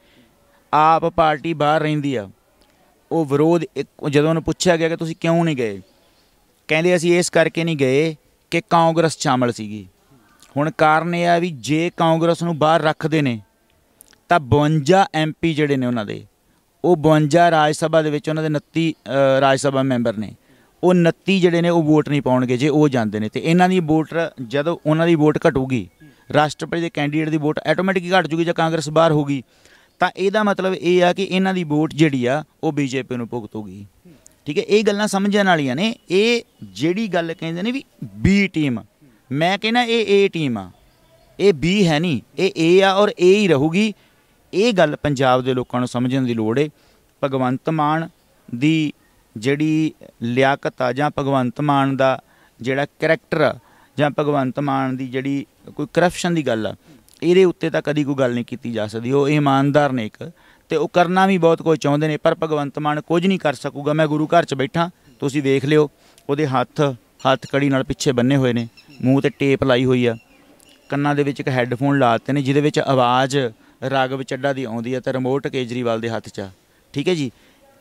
Speaker 1: ਆਪ ਪਾਰਟੀ ਬਾਹਰ ਰਹਿੰਦੀ ਆ ਉਹ ਵਿਰੋਧ ਜਦੋਂ ਉਹਨੂੰ ਪੁੱਛਿਆ ਗਿਆ ਕਿ ਤੁਸੀਂ ਕਿਉਂ ਨਹੀਂ ਗਏ ਕਹਿੰਦੇ ਅਸੀਂ ਇਸ ਕਰਕੇ ਨਹੀਂ ਗਏ ਕਿ ਕਾਂਗਰਸ ਸ਼ਾਮਲ ਸੀਗੀ ਹੁਣ ਕਾਰਨ ਇਹ ਆ ਵੀ ਜੇ ਕਾਂਗਰਸ ਨੂੰ ਬਾਹਰ ਰੱਖਦੇ ਨੇ ਤਾਂ 52 ਐਮਪੀ ਜਿਹੜੇ ਨੇ ਉਹਨਾਂ ਦੇ ਉਹ 52 ਰਾਜ ਸਭਾ ਦੇ ਵਿੱਚ ਉਹਨਾਂ ਦੇ 29 ਰਾਜ ਸਭਾ ਮੈਂਬਰ ਨੇ ਉਹ 29 ਜਿਹੜੇ ਨੇ ਉਹ ਵੋਟ ਨਹੀਂ ਪਾਉਣਗੇ ਜੇ ਉਹ ਜਾਂਦੇ ਨੇ ਤੇ ਇਹਨਾਂ ਦੀ ਵੋਟ ਜਦੋਂ ਉਹਨਾਂ ਦੀ ਵੋਟ ਘਟੂਗੀ ਰਾਸ਼ਟਰਪਤੀ ਦੇ ਕੈਂਡੀਡੇਟ ਦੀ ਵੋਟ ਆਟੋਮੈਟਿਕਲੀ ਘਟ ਜੂਗੀ ਜੇ ਕਾਂਗਰਸ ਬਾਹਰ ਹੋਗੀ ਤਾਂ ਇਹਦਾ ਮਤਲਬ ਇਹ ਆ ਕਿ ਇਹਨਾਂ ਦੀ ਵੋਟ ਜਿਹੜੀ ਆ ਉਹ ਬੀਜੇਪੀ ਨੂੰ ਭੁਗਤੂਗੀ ਠੀਕ ਹੈ ਇਹ ਗੱਲਾਂ ਸਮਝਣ ਵਾਲੀਆਂ ਨੇ ਇਹ ਜਿਹੜੀ ਗੱਲ ਕਹਿੰਦੇ ਨੇ ਵੀ ਬੀ ਟੀਮ ਮੈਂ ਕਹਿੰਦਾ ਇਹ ਏ ਟੀਮ ਆ ਇਹ ਬੀ ਹੈ ਨਹੀਂ ਇਹ ਏ ਆ ਔਰ ਏ ਹੀ ਰਹੂਗੀ ਇਹ ਗੱਲ ਪੰਜਾਬ ਦੇ ਲੋਕਾਂ ਨੂੰ ਸਮਝਣ ਦੀ ਲੋੜ ਏ ਭਗਵੰਤ ਮਾਨ ਦੀ ਜਿਹੜੀ ਲਿਆਕਤ ਆ ਜਾਂ ਭਗਵੰਤ ਮਾਨ ਦਾ ਜਿਹੜਾ ਕੈਰੈਕਟਰ ਆ ਜਾਂ ਭਗਵੰਤ ਮਾਨ ਦੀ ਜਿਹੜੀ ਕੋਈ ਕਰਪਸ਼ਨ ਦੀ ਗੱਲ ਆ ਇਹਦੇ ਉੱਤੇ ਤਾਂ ਕਦੀ ਕੋਈ ਗੱਲ ਨਹੀਂ ਕੀਤੀ ਜਾ ਸਕਦੀ ਉਹ ਇਮਾਨਦਾਰ ਨੇ ਇੱਕ ਤੇ ਉਹ ਕਰਨਾ ਵੀ ਬਹੁਤ ਕੋਈ ਚਾਹੁੰਦੇ ਨੇ ਪਰ ਭਗਵੰਤ ਮਾਨ ਕੁਝ ਨਹੀਂ ਕਰ ਸਕੂਗਾ ਮੈਂ ਗੁਰੂ ਘਰ 'ਚ ਬੈਠਾ ਤੁਸੀਂ ਵੇਖ ਲਿਓ ਉਹਦੇ ਹੱਥ ਹੱਥ ਕੜੀ ਨਾਲ ਪਿੱਛੇ ਬੰਨੇ ਹੋਏ ਨੇ ਮੂੰਹ ਤੇ ਟੇਪ ਲਾਈ ਹੋਈ ਆ ਕੰਨਾਂ ਦੇ ਵਿੱਚ ਇੱਕ ਹੈੱਡਫੋਨ ਲਾਤੇ ਨੇ ਜਿਹਦੇ ਵਿੱਚ ਆਵਾਜ਼ ਰਾਗਵ ਚੱਡਾ ਦੀ ਆਉਂਦੀ ਆ ਤੇ ਰਿਮੋਟ ਕੇਜਰੀਵਾਲ ਦੇ ਹੱਥ 'ਚ ਠੀਕ ਹੈ ਜੀ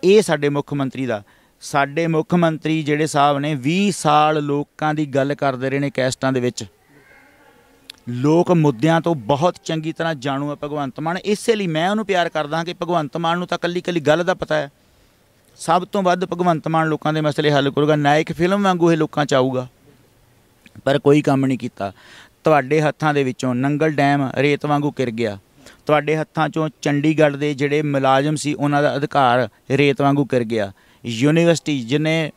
Speaker 1: ਇਹ ਸਾਡੇ ਮੁੱਖ ਮੰਤਰੀ ਦਾ ਸਾਡੇ ਮੁੱਖ ਮੰਤਰੀ ਜਿਹੜੇ ਸਾਹਿਬ ਨੇ 20 ਸਾਲ ਲੋਕਾਂ ਦੀ ਗੱਲ ਕਰਦੇ ਰਹੇ ਨੇ ਕੈਸਟਾਂ ਦੇ ਵਿੱਚ ਲੋਕ ਮੁੱਦਿਆਂ ਤੋਂ ਬਹੁਤ ਚੰਗੀ ਤਰ੍ਹਾਂ ਜਾਣੂ ਹੈ ਭਗਵੰਤ ਮਾਨ ਇਸੇ ਲਈ ਮੈਂ ਉਹਨੂੰ ਪਿਆਰ ਕਰਦਾ ਕਿ ਭਗਵੰਤ ਮਾਨ ਨੂੰ ਤਾਂ ਕੱਲੀ ਕੱਲੀ ਗੱਲ ਦਾ ਪਤਾ ਹੈ ਸਭ ਤੋਂ ਵੱਧ ਭਗਵੰਤ ਮਾਨ ਲੋਕਾਂ ਦੇ ਮਸਲੇ ਹੱਲ ਕਰੂਗਾ ਨਾਇਕ ਫਿਲਮ ਵਾਂਗੂ ਇਹ ਲੋਕਾਂ ਚ ਆਊਗਾ ਪਰ ਕੋਈ ਕੰਮ ਨਹੀਂ ਕੀਤਾ ਤੁਹਾਡੇ ਹੱਥਾਂ ਦੇ ਵਿੱਚੋਂ ਨੰਗਲ ਡੈਮ ਰੇਤ ਵਾਂਗੂ ਕਿਰ ਗਿਆ ਤੁਹਾਡੇ ਹੱਥਾਂ ਚੋਂ ਚੰਡੀਗੜ੍ਹ ਦੇ ਜਿਹੜੇ ਮੁਲਾਜ਼ਮ ਸੀ ਉਹਨਾਂ ਦਾ ਅਧਿਕਾਰ ਰੇਤ ਵਾਂਗੂ ਕਿਰ ਗਿਆ ਯੂਨੀਵਰਸਿਟੀ ਜਿਨੇ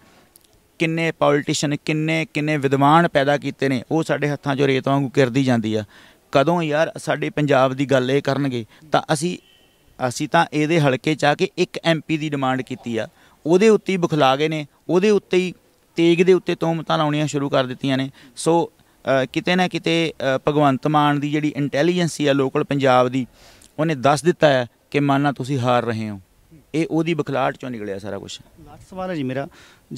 Speaker 1: ਕਿੰਨੇ ਪੋਲਿਟਿਸ਼ੀਅਨ ਕਿੰਨੇ ਕਿੰਨੇ ਵਿਦਵਾਨ ਪੈਦਾ ਕੀਤੇ ਨੇ ਉਹ ਸਾਡੇ ਹੱਥਾਂ 'ਚੋਂ ਰੇਤ ਵਾਂਗੂ ਕਿਰਦੀ ਜਾਂਦੀ ਆ ਕਦੋਂ ਯਾਰ ਸਾਡੇ ਪੰਜਾਬ ਦੀ ਗੱਲ ਇਹ ਕਰਨਗੇ ਤਾਂ ਅਸੀਂ ਅਸੀਂ ਤਾਂ ਇਹਦੇ ਹਲਕੇ ਚਾ ਕੇ ਇੱਕ ਐਮਪੀ ਦੀ ਡਿਮਾਂਡ ਕੀਤੀ ਆ ਉਹਦੇ ਉੱਤੇ ਹੀ ਬੁਖਲਾ ਗਏ ਨੇ ਉਹਦੇ ਉੱਤੇ ਹੀ ਤੇਗ ਦੇ ਉੱਤੇ ਤੋਮਤਾਂ ਲਾਉਣੀਆਂ ਸ਼ੁਰੂ ਕਰ ਦਿੱਤੀਆਂ ਨੇ ਸੋ ਕਿਤੇ ਨਾ ਕਿਤੇ ਭਗਵੰਤ ਮਾਨ ਦੀ ਜਿਹੜੀ ਇੰਟੈਲੀਜੈਂਸੀ ਆ ਲੋਕਲ ਪੰਜਾਬ ਦੀ ਉਹਨੇ ਦੱਸ ਦਿੱਤਾ ਹੈ ਕਿ ਮਾਨਾ ਤੁਸੀਂ ਹਾਰ ਰਹੇ ਹੋ ਇਹ ਉਹਦੀ ਬਖਲਾਟ ਚੋਂ ਨਿਕਲਿਆ ਸਾਰਾ ਕੁਝ
Speaker 2: ਲਾਸਟ ਸਵਾਲ ਹੈ ਜੀ ਮੇਰਾ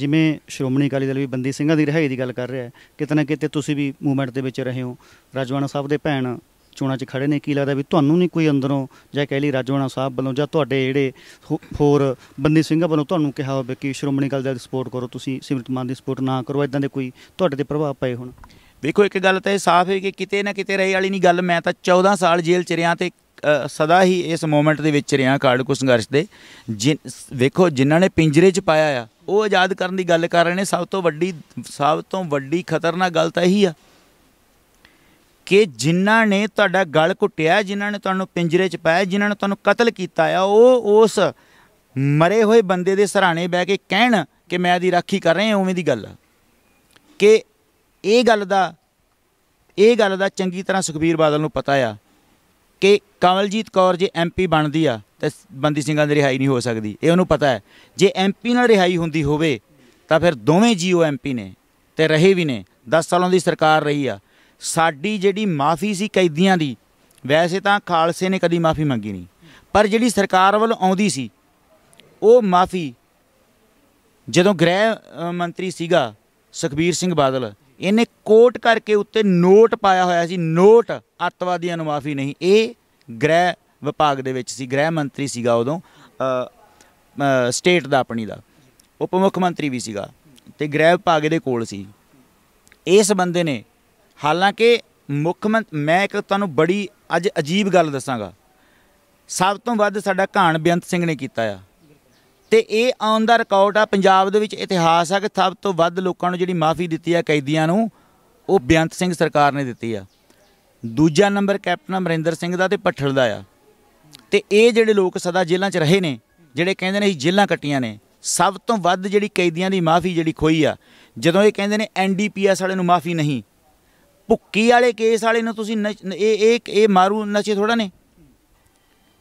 Speaker 2: ਜਿਵੇਂ ਸ਼੍ਰੋਮਣੀ ਅਕਾਲੀ ਦਲ ਵੀ ਬੰਦੀ ਸਿੰਘਾਂ ਦੀ ਰਹਾਈ ਦੀ ਗੱਲ ਕਰ ਰਿਹਾ ਹੈ ਕਿਤੇ ਨਾ ਕਿਤੇ ਤੁਸੀਂ ਵੀ ਮੂਵਮੈਂਟ ਦੇ ਵਿੱਚ ਰਹੇ ਹੋ ਰਾਜਵਾਨਾ ਸਾਹਿਬ ਦੇ ਭੈਣ ਚੋਣਾਂ 'ਚ ਖੜੇ ਨੇ ਕੀ ਲੱਗਦਾ ਵੀ ਤੁਹਾਨੂੰ ਨਹੀਂ ਕੋਈ ਅੰਦਰੋਂ ਜਾਂ ਕਹਿ ਲਈ ਰਾਜਵਾਨਾ ਸਾਹਿਬ ਵੱਲੋਂ ਜਾਂ ਤੁਹਾਡੇ ਜਿਹੜੇ ਹੋਰ ਬੰਦੀ ਸਿੰਘਾਂ ਵੱਲੋਂ ਤੁਹਾਨੂੰ ਕਿਹਾ ਹੋਵੇ ਕਿ ਸ਼੍ਰੋਮਣੀ ਅਕਾਲੀ ਦਲ ਦੀ ਸਪੋਰਟ ਕਰੋ ਤੁਸੀਂ ਸਿਮਰਤ ਮਾਨ ਦੀ ਸਪੋਰਟ ਨਾ ਕਰੋ ਇਦਾਂ ਦੇ ਕੋਈ ਤੁਹਾਡੇ ਤੇ ਪ੍ਰਭਾਵ ਪਏ ਹੋਣ ਵੇਖੋ
Speaker 1: ਇੱਕ ਗੱਲ ਤਾਂ ਇਹ ਸਾਫ਼ ਹੈ ਕਿ ਕਿਤੇ ਨਾ ਕਿਤੇ ਰਹੀ ਵਾਲੀ ਨਹੀਂ ਗੱਲ ਮੈਂ ਤਾਂ 14 ਸਾਲ ਜੇਲ੍ਹ ਚ ਰਿਆਂ ਤੇ ਸਦਾ ਹੀ ਇਸ ਮੂਮੈਂਟ ਦੇ ਵਿੱਚ ਰਿਆਂ ਕਾਰਡਕੂ ਸੰਘਰਸ਼ ਦੇ ਵੇਖੋ ਜਿਨ੍ਹਾਂ ਨੇ ਪਿੰਜਰੇ 'ਚ ਪਾਇਆ ਆ ਉਹ ਆਜ਼ਾਦ ਕਰਨ ਦੀ ਗੱਲ ਕਰ ਰਹੇ ਨੇ ਸਭ ਤੋਂ ਵੱਡੀ ਸਭ ਤੋਂ ਵੱਡੀ ਖਤਰਨਾਕ ਗੱਲ ਤਾਂ ਇਹੀ ਆ ਕਿ ਜਿਨ੍ਹਾਂ ਨੇ ਤੁਹਾਡਾ ਗਲ ਘੁੱਟਿਆ ਜਿਨ੍ਹਾਂ ਨੇ ਤੁਹਾਨੂੰ ਪਿੰਜਰੇ 'ਚ ਪਾਇਆ ਜਿਨ੍ਹਾਂ ਨੇ ਤੁਹਾਨੂੰ ਕਤਲ ਕੀਤਾ ਆ ਉਹ ਉਸ ਮਰੇ ਹੋਏ ਬੰਦੇ ਦੇ ਸਹਰਾਣੇ ਬਹਿ ਕੇ ਕਹਿਣ ਕਿ ਮੈਂ ਦੀ ਰਾਖੀ ਕਰ ਰਹੇ ਹਾਂ ਉਵੇਂ ਦੀ ਗੱਲ ਆ ਕਿ ਇਹ ਗੱਲ ਦਾ ਇਹ ਗੱਲ ਦਾ ਚੰਗੀ ਤਰ੍ਹਾਂ ਸੁਖਬੀਰ ਬਾਦਲ ਨੂੰ ਪਤਾ ਆ ਕਿ ਕਮਲਜੀਤ ਕੌਰ ਜੇ ਐਮਪੀ ਬਣਦੀ ਆ ਤਾਂ ਬੰਦੀ ਸਿੰਘਾਂ ਦੀ ਰਿਹਾਈ ਨਹੀਂ ਹੋ ਸਕਦੀ ਇਹ ਉਹਨੂੰ ਪਤਾ ਹੈ ਜੇ ਐਮਪੀ ਨਾਲ ਰਿਹਾਈ ਹੁੰਦੀ ਹੋਵੇ ਤਾਂ ਫਿਰ ਦੋਵੇਂ ਜੀਓ ਐਮਪੀ ਨੇ ਤੇ ਰਹੇ ਵੀ ਨੇ 10 ਸਾਲਾਂ ਦੀ ਸਰਕਾਰ ਰਹੀ ਆ ਸਾਡੀ ਜਿਹੜੀ ਮਾਫੀ ਸੀ ਕੈਦੀਆਂ ਦੀ ਵੈਸੇ ਤਾਂ ਖਾਲਸੇ ਨੇ ਕਦੀ ਮਾਫੀ ਮੰਗੀ ਨਹੀਂ ਪਰ ਜਿਹੜੀ ਸਰਕਾਰ ਵੱਲ ਆਉਂਦੀ ਸੀ ਉਹ ਮਾਫੀ ਜਦੋਂ ਗ੍ਰਹਿ ਮੰਤਰੀ ਸੀਗਾ ਸੁਖਬੀਰ ਸਿੰਘ ਬਾਦਲ ਇਹਨੇ ਕੋਟ ਕਰਕੇ ਉੱਤੇ ਨੋਟ ਪਾਇਆ ਹੋਇਆ ਸੀ ਨੋਟ ਅੱਤਵਾਦੀਆਂ ਨੂੰ ਮਾਫੀ ਨਹੀਂ ਇਹ ਗ੍ਰਹਿ ਵਿਭਾਗ ਦੇ ਵਿੱਚ ਸੀ ਗ੍ਰਹਿ ਮੰਤਰੀ ਸੀਗਾ ਉਦੋਂ ਸਟੇਟ ਦਾ ਆਪਣੀ ਦਾ ਉਪ ਮੁੱਖ ਮੰਤਰੀ ਵੀ ਸੀਗਾ ਤੇ ਗ੍ਰਹਿ ਵਿਭਾਗ ਦੇ ਕੋਲ ਸੀ ਇਸ ਬੰਦੇ ਨੇ ਹਾਲਾਂਕਿ ਮੁੱਖ ਮੈਂ ਇੱਕ ਤੁਹਾਨੂੰ ਬੜੀ ਅੱਜ ਅਜੀਬ ਗੱਲ ਦੱਸਾਂਗਾ ਸਭ ਤੋਂ ਵੱਧ ਸਾਡਾ ਘਾਣ ਬਿਆੰਤ ਸਿੰਘ ਨੇ ਕੀਤਾ ਆ ਤੇ ਇਹ ਆਨ ਦਾ ਰਿਕਾਰਡ ਆ ਪੰਜਾਬ ਦੇ ਵਿੱਚ ਇਤਿਹਾਸ ਆ ਕਿ ਸਭ ਤੋਂ ਵੱਧ ਲੋਕਾਂ ਨੂੰ ਜਿਹੜੀ ਮਾਫੀ ਦਿੱਤੀ ਆ ਕੈਦੀਆਂ ਨੂੰ ਉਹ ਬਿਆੰਤ ਸਿੰਘ ਸਰਕਾਰ ਨੇ ਦਿੱਤੀ ਆ ਦੂਜਾ ਨੰਬਰ ਕੈਪਟਨ ਅਮਰਿੰਦਰ ਸਿੰਘ ਦਾ ਤੇ ਪੱਠਲ ਦਾ ਆ ਤੇ ਇਹ ਜਿਹੜੇ ਲੋਕ ਸਦਾ ਜੇਲ੍ਹਾਂ 'ਚ ਰਹੇ ਨੇ ਜਿਹੜੇ ਕਹਿੰਦੇ ਨੇ ਅਸੀਂ ਜੇਲ੍ਹਾਂ ਕੱਟੀਆਂ ਨੇ ਸਭ ਤੋਂ ਵੱਧ ਜਿਹੜੀ ਕੈਦੀਆਂ ਦੀ ਮਾਫੀ ਜਿਹੜੀ ਖੋਈ ਆ ਜਦੋਂ ਇਹ ਕਹਿੰਦੇ ਨੇ ਐਨਡੀਪੀਐਸ ਵਾਲੇ ਨੂੰ ਮਾਫੀ ਨਹੀਂ ਭੁੱਕੀ ਵਾਲੇ ਕੇਸ ਵਾਲੇ ਨੂੰ ਤੁਸੀਂ ਇਹ ਇਹ ਇਹ ਮਾਰੂ ਨਸ਼ੇ ਥੋੜਾ ਨੇ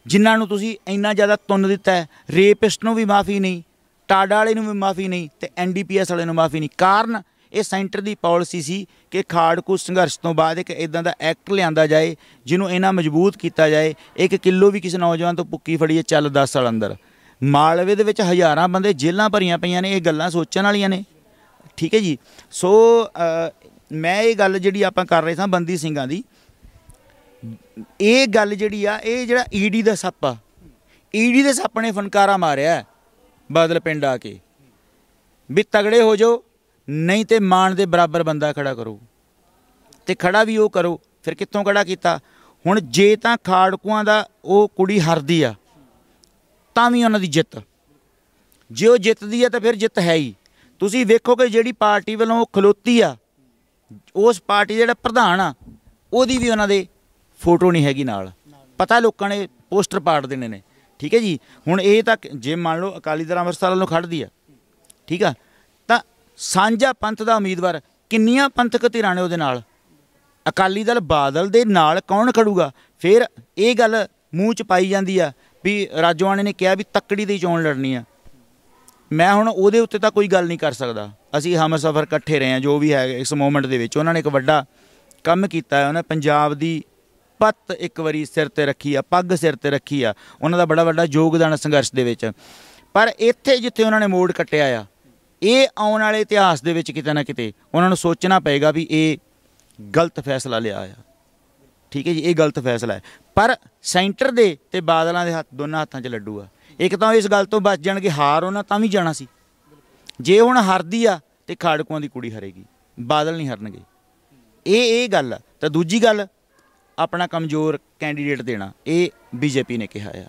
Speaker 1: ਜਿਨ੍ਹਾਂ ਨੂੰ ਤੁਸੀਂ ਇੰਨਾ ਜ਼ਿਆਦਾ ਤੁੰਨ ਦਿੱਤਾ ਹੈ ਰੇਪਿਸਟ ਨੂੰ ਵੀ ਮਾਫੀ ਨਹੀਂ ਟਾਡਾ ਵਾਲੇ ਨੂੰ ਵੀ ਮਾਫੀ ਨਹੀਂ ਤੇ ਐਨਡੀਪੀਐਸ ਵਾਲੇ ਨੂੰ ਮਾਫੀ ਨਹੀਂ ਕਾਰਨ ਇਹ ਸੈਂਟਰ ਦੀ ਪਾਲਿਸੀ ਸੀ ਕਿ ਖਾੜਕੂ ਸੰਘਰਸ਼ ਤੋਂ ਬਾਅਦ ਇੱਕ ਇਦਾਂ ਦਾ ਐਕਟ ਲਿਆਂਦਾ ਜਾਏ ਜਿਹਨੂੰ ਇਹਨਾਂ ਮਜ਼ਬੂਤ ਕੀਤਾ ਜਾਏ ਇੱਕ ਕਿਲੋ ਵੀ ਕਿਸੇ ਨੌਜਵਾਨ ਤੋਂ ਪੁੱਕੀ ਫੜੀਏ ਚੱਲ 10 ਸਾਲ ਅੰਦਰ ਮਾਲਵੇ ਦੇ ਵਿੱਚ ਹਜ਼ਾਰਾਂ ਬੰਦੇ ਜੇਲ੍ਹਾਂ ਭਰੀਆਂ ਪਈਆਂ ਨੇ ਇਹ ਗੱਲਾਂ ਸੋਚਣ ਵਾਲੀਆਂ ਨੇ ਠੀਕ ਹੈ ਜੀ ਸੋ ਮੈਂ ਇਹ ਗੱਲ ਜਿਹੜੀ ਆਪਾਂ ਕਰ ਰਹੇ ਸਾਂ ਬੰਦੀ ਸਿੰਘਾਂ ਦੀ ਇਹ ਗੱਲ ਜਿਹੜੀ ਆ ਇਹ ਜਿਹੜਾ ਈਡੀ ਦਾ ਸੱਪ ਆ ਈਡੀ ਦੇ ਸੱਪ ਨੇ ਫਨਕਾਰਾ ਮਾਰਿਆ ਬਾਦਲ ਪਿੰਡ ਆ ਕੇ ਵੀ ਤਗੜੇ ਹੋ ਜਾਓ ਨਹੀਂ ਤੇ ਮਾਨ ਦੇ ਬਰਾਬਰ ਬੰਦਾ ਖੜਾ ਕਰੋ ਤੇ ਖੜਾ ਵੀ ਉਹ ਕਰੋ ਫਿਰ ਕਿੱਥੋਂ ਖੜਾ ਕੀਤਾ ਹੁਣ ਜੇ ਤਾਂ ਖਾੜਕੂਆਂ ਦਾ ਉਹ ਕੁੜੀ ਹਰਦੀ ਆ ਤਾਂ ਵੀ ਉਹਨਾਂ ਦੀ ਜਿੱਤ ਜੇ ਉਹ ਜਿੱਤਦੀ ਆ ਤਾਂ ਫਿਰ ਜਿੱਤ ਹੈ ਹੀ ਤੁਸੀਂ ਵੇਖੋਗੇ ਜਿਹੜੀ ਪਾਰਟੀ ਵੱਲੋਂ ਖਲੋਤੀ ਆ ਉਸ ਪਾਰਟੀ ਦਾ ਜਿਹੜਾ ਪ੍ਰਧਾਨ ਆ ਉਹਦੀ ਵੀ ਉਹਨਾਂ ਦੇ ਫੋਟੋ ਨਹੀਂ ਹੈਗੀ ਨਾਲ ਪਤਾ ਲੋਕਾਂ ਨੇ ਪੋਸਟਰ ਪਾੜ ਦੇਣੇ ਨੇ ਠੀਕ ਹੈ ਜੀ ਹੁਣ ਇਹ ਤਾਂ ਜੇ ਮੰਨ ਲਓ ਅਕਾਲੀ ਦਲ ਅੰਮ੍ਰਿਤਸਰ ਵੱਲੋਂ ਖੜਦੀ ਆ ਠੀਕ ਆ ਤਾਂ ਸਾਂਝਾ ਪੰਥ ਦਾ ਉਮੀਦਵਾਰ ਕਿੰਨੀਆਂ ਪੰਥਕ ਧਿਰਾਂ ਨੇ ਉਹਦੇ ਨਾਲ ਅਕਾਲੀ ਦਲ ਬਾਦਲ ਦੇ ਨਾਲ ਕੌਣ ਖੜੂਗਾ ਫਿਰ ਇਹ ਗੱਲ ਮੂੰਹ ਚ ਪਾਈ ਜਾਂਦੀ ਆ ਵੀ ਰਾਜਵਾਨੇ ਨੇ ਕਿਹਾ ਵੀ ਤੱਕੜੀ ਦੀ ਚੋਣ ਲੜਨੀ ਆ ਮੈਂ ਹੁਣ ਉਹਦੇ ਉੱਤੇ ਤਾਂ ਕੋਈ ਗੱਲ ਨਹੀਂ ਕਰ ਸਕਦਾ ਅਸੀਂ ਹਮ ਸਫਰ ਇਕੱਠੇ ਰਹੇ ਆ ਜੋ ਵੀ ਹੈ ਇਸ ਮੂਮੈਂਟ ਦੇ ਵਿੱਚ ਉਹਨਾਂ ਨੇ ਇੱਕ ਵੱਡਾ ਕੰਮ ਕੀਤਾ ਹੈ ਉਹਨਾਂ ਪੰਜਾਬ ਦੀ ਪੱਤ ਇੱਕ ਵਾਰੀ ਸਿਰ ਤੇ ਰੱਖੀ ਆ ਪੱਗ ਸਿਰ ਤੇ ਰੱਖੀ ਆ ਉਹਨਾਂ ਦਾ ਬੜਾ ਵੱਡਾ ਯੋਗਦਾਨ ਸੰਘਰਸ਼ ਦੇ ਵਿੱਚ ਪਰ ਇੱਥੇ ਜਿੱਥੇ ਉਹਨਾਂ ਨੇ ਮੋੜ ਕੱਟਿਆ ਆ ਇਹ ਆਉਣ ਵਾਲੇ ਇਤਿਹਾਸ ਦੇ ਵਿੱਚ ਕਿਤੇ ਨਾ ਕਿਤੇ ਉਹਨਾਂ ਨੂੰ ਸੋਚਣਾ ਪਏਗਾ ਵੀ ਇਹ ਗਲਤ ਫੈਸਲਾ ਲਿਆ ਆ ਠੀਕ ਹੈ ਜੀ ਇਹ ਗਲਤ ਫੈਸਲਾ ਹੈ ਪਰ ਸੈਂਟਰ ਦੇ ਤੇ ਬਾਦਲਾਂ ਦੇ ਹੱਥ ਦੋਨਾਂ ਹੱਥਾਂ 'ਚ ਲੱਡੂ ਆ ਇੱਕ ਤਾਂ ਇਸ ਗੱਲ ਤੋਂ ਬਚ ਜਾਣਗੇ ਹਾਰ ਉਹਨਾਂ ਤਾਂ ਵੀ ਜਾਣਾ ਸੀ ਜੇ ਹੁਣ ਹਾਰਦੀ ਆ ਤੇ ਖਾੜਕੂਆਂ ਦੀ ਕੁੜੀ ਹਰੇਗੀ ਬਾਦਲ ਨਹੀਂ ਹਰਨਗੇ ਇਹ ਇਹ ਗੱਲ ਤਾਂ ਦੂਜੀ ਗੱਲ ਆਪਣਾ ਕਮਜ਼ੋਰ ਕੈਂਡੀਡੇਟ ਦੇਣਾ ਇਹ ਬੀਜੇਪੀ ਨੇ ਕਿਹਾ ਆ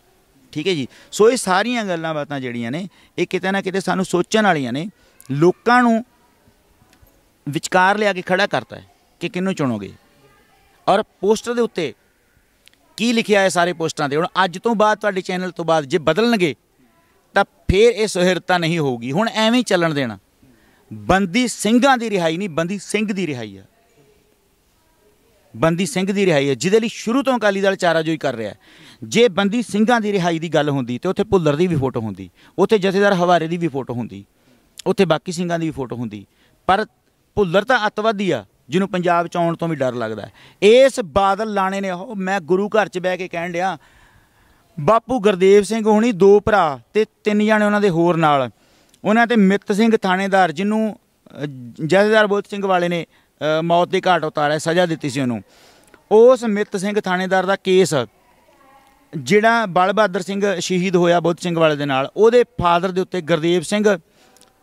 Speaker 1: ਠੀਕ ਹੈ ਜੀ ਸੋ ਇਹ ਸਾਰੀਆਂ ਗੱਲਾਂ ਬਾਤਾਂ ਜਿਹੜੀਆਂ ਨੇ ਇਹ ਕਿਤੇ ਨਾ ਕਿਤੇ ਸਾਨੂੰ ਸੋਚਣ ਵਾਲੀਆਂ ਨੇ ਲੋਕਾਂ ਨੂੰ ਵਿਚਕਾਰ ਲਿਆ ਕੇ ਖੜਾ ਕਰਤਾ ਹੈ ਕਿ ਕਿੰਨੂੰ ਚੁਣੋਗੇ ਔਰ ਪੋਸਟਰ ਦੇ ਉੱਤੇ ਕੀ ਲਿਖਿਆ ਹੈ ਸਾਰੇ ਪੋਸਟਰਾਂ ਤੇ ਹੁਣ ਅੱਜ ਤੋਂ ਬਾਅਦ ਤੁਹਾਡੇ ਚੈਨਲ ਤੋਂ ਬਾਅਦ ਜੇ ਬਦਲਣਗੇ ਤਾਂ ਫੇਰ ਇਹ ਸਹਿਰਤਾ ਨਹੀਂ ਹੋਊਗੀ ਹੁਣ ਐਵੇਂ ਹੀ ਚੱਲਣ ਦੇਣਾ ਬੰਦੀ ਸਿੰਘਾਂ ਦੀ ਰਿਹਾਈ ਨਹੀਂ ਬੰਦੀ ਸਿੰਘ ਦੀ ਰਿਹਾਈ ਆ ਬੰਦੀ ਸਿੰਘ ਦੀ ਰਿਹਾਈ ਹੈ ਜਿਹਦੇ ਲਈ ਸ਼ੁਰੂ ਤੋਂ ਅਕਾਲੀ ਦਲ ਚਾਰਾਜੋਈ ਕਰ ਰਿਹਾ ਜੇ ਬੰਦੀ ਸਿੰਘਾਂ ਦੀ ਰਿਹਾਈ ਦੀ ਗੱਲ ਹੁੰਦੀ ਤੇ ਉੱਥੇ ਭੁੱਲਰ ਦੀ ਵੀ ਫੋਟੋ ਹੁੰਦੀ ਉੱਥੇ ਜਥੇਦਾਰ ਹਵਾਰੇ ਦੀ ਵੀ ਫੋਟੋ ਹੁੰਦੀ ਉੱਥੇ ਬਾਕੀ ਸਿੰਘਾਂ ਦੀ ਵੀ ਫੋਟੋ ਹੁੰਦੀ ਪਰ ਭੁੱਲਰ ਤਾਂ ਅਤਵਾਦੀ ਆ ਜਿਹਨੂੰ ਪੰਜਾਬ ਚ ਆਉਣ ਤੋਂ ਵੀ ਡਰ ਲੱਗਦਾ ਇਸ ਬਾਦਲ ਲਾਣੇ ਨੇ ਉਹ ਮੈਂ ਗੁਰੂ ਘਰ ਚ ਬਹਿ ਕੇ ਕਹਿਣ ਡਿਆ ਬਾਪੂ ਗੁਰਦੇਵ ਸਿੰਘ ਹੁਣੀ ਦੋ ਭਰਾ ਤੇ ਤਿੰਨ ਜਾਣੇ ਉਹਨਾਂ ਦੇ ਹੋਰ ਨਾਲ ਉਹਨਾਂ ਤੇ ਮਿੱਤ ਸਿੰਘ ਥਾਣੇਦਾਰ ਜਿਹਨੂੰ ਜਥੇਦਾਰ ਬੋਤ ਸਿੰਘ ਵਾਲੇ ਨੇ ਮੌਤ ਦੀ ਘਾਟ ਉਤਾਰਿਆ ਸਜ਼ਾ ਦਿੱਤੀ ਸੀ ਉਹਨੂੰ ਉਸ ਮਿੱਤ ਸਿੰਘ ਥਾਣੇਦਾਰ ਦਾ ਕੇਸ ਜਿਹੜਾ ਬਲ ਬਹਾਦਰ ਸਿੰਘ ਸ਼ਹੀਦ ਹੋਇਆ ਬੁੱਧ ਸਿੰਘ ਵਾਲੇ ਦੇ ਨਾਲ ਉਹਦੇ ਫਾਦਰ ਦੇ ਉੱਤੇ ਗੁਰਦੇਵ ਸਿੰਘ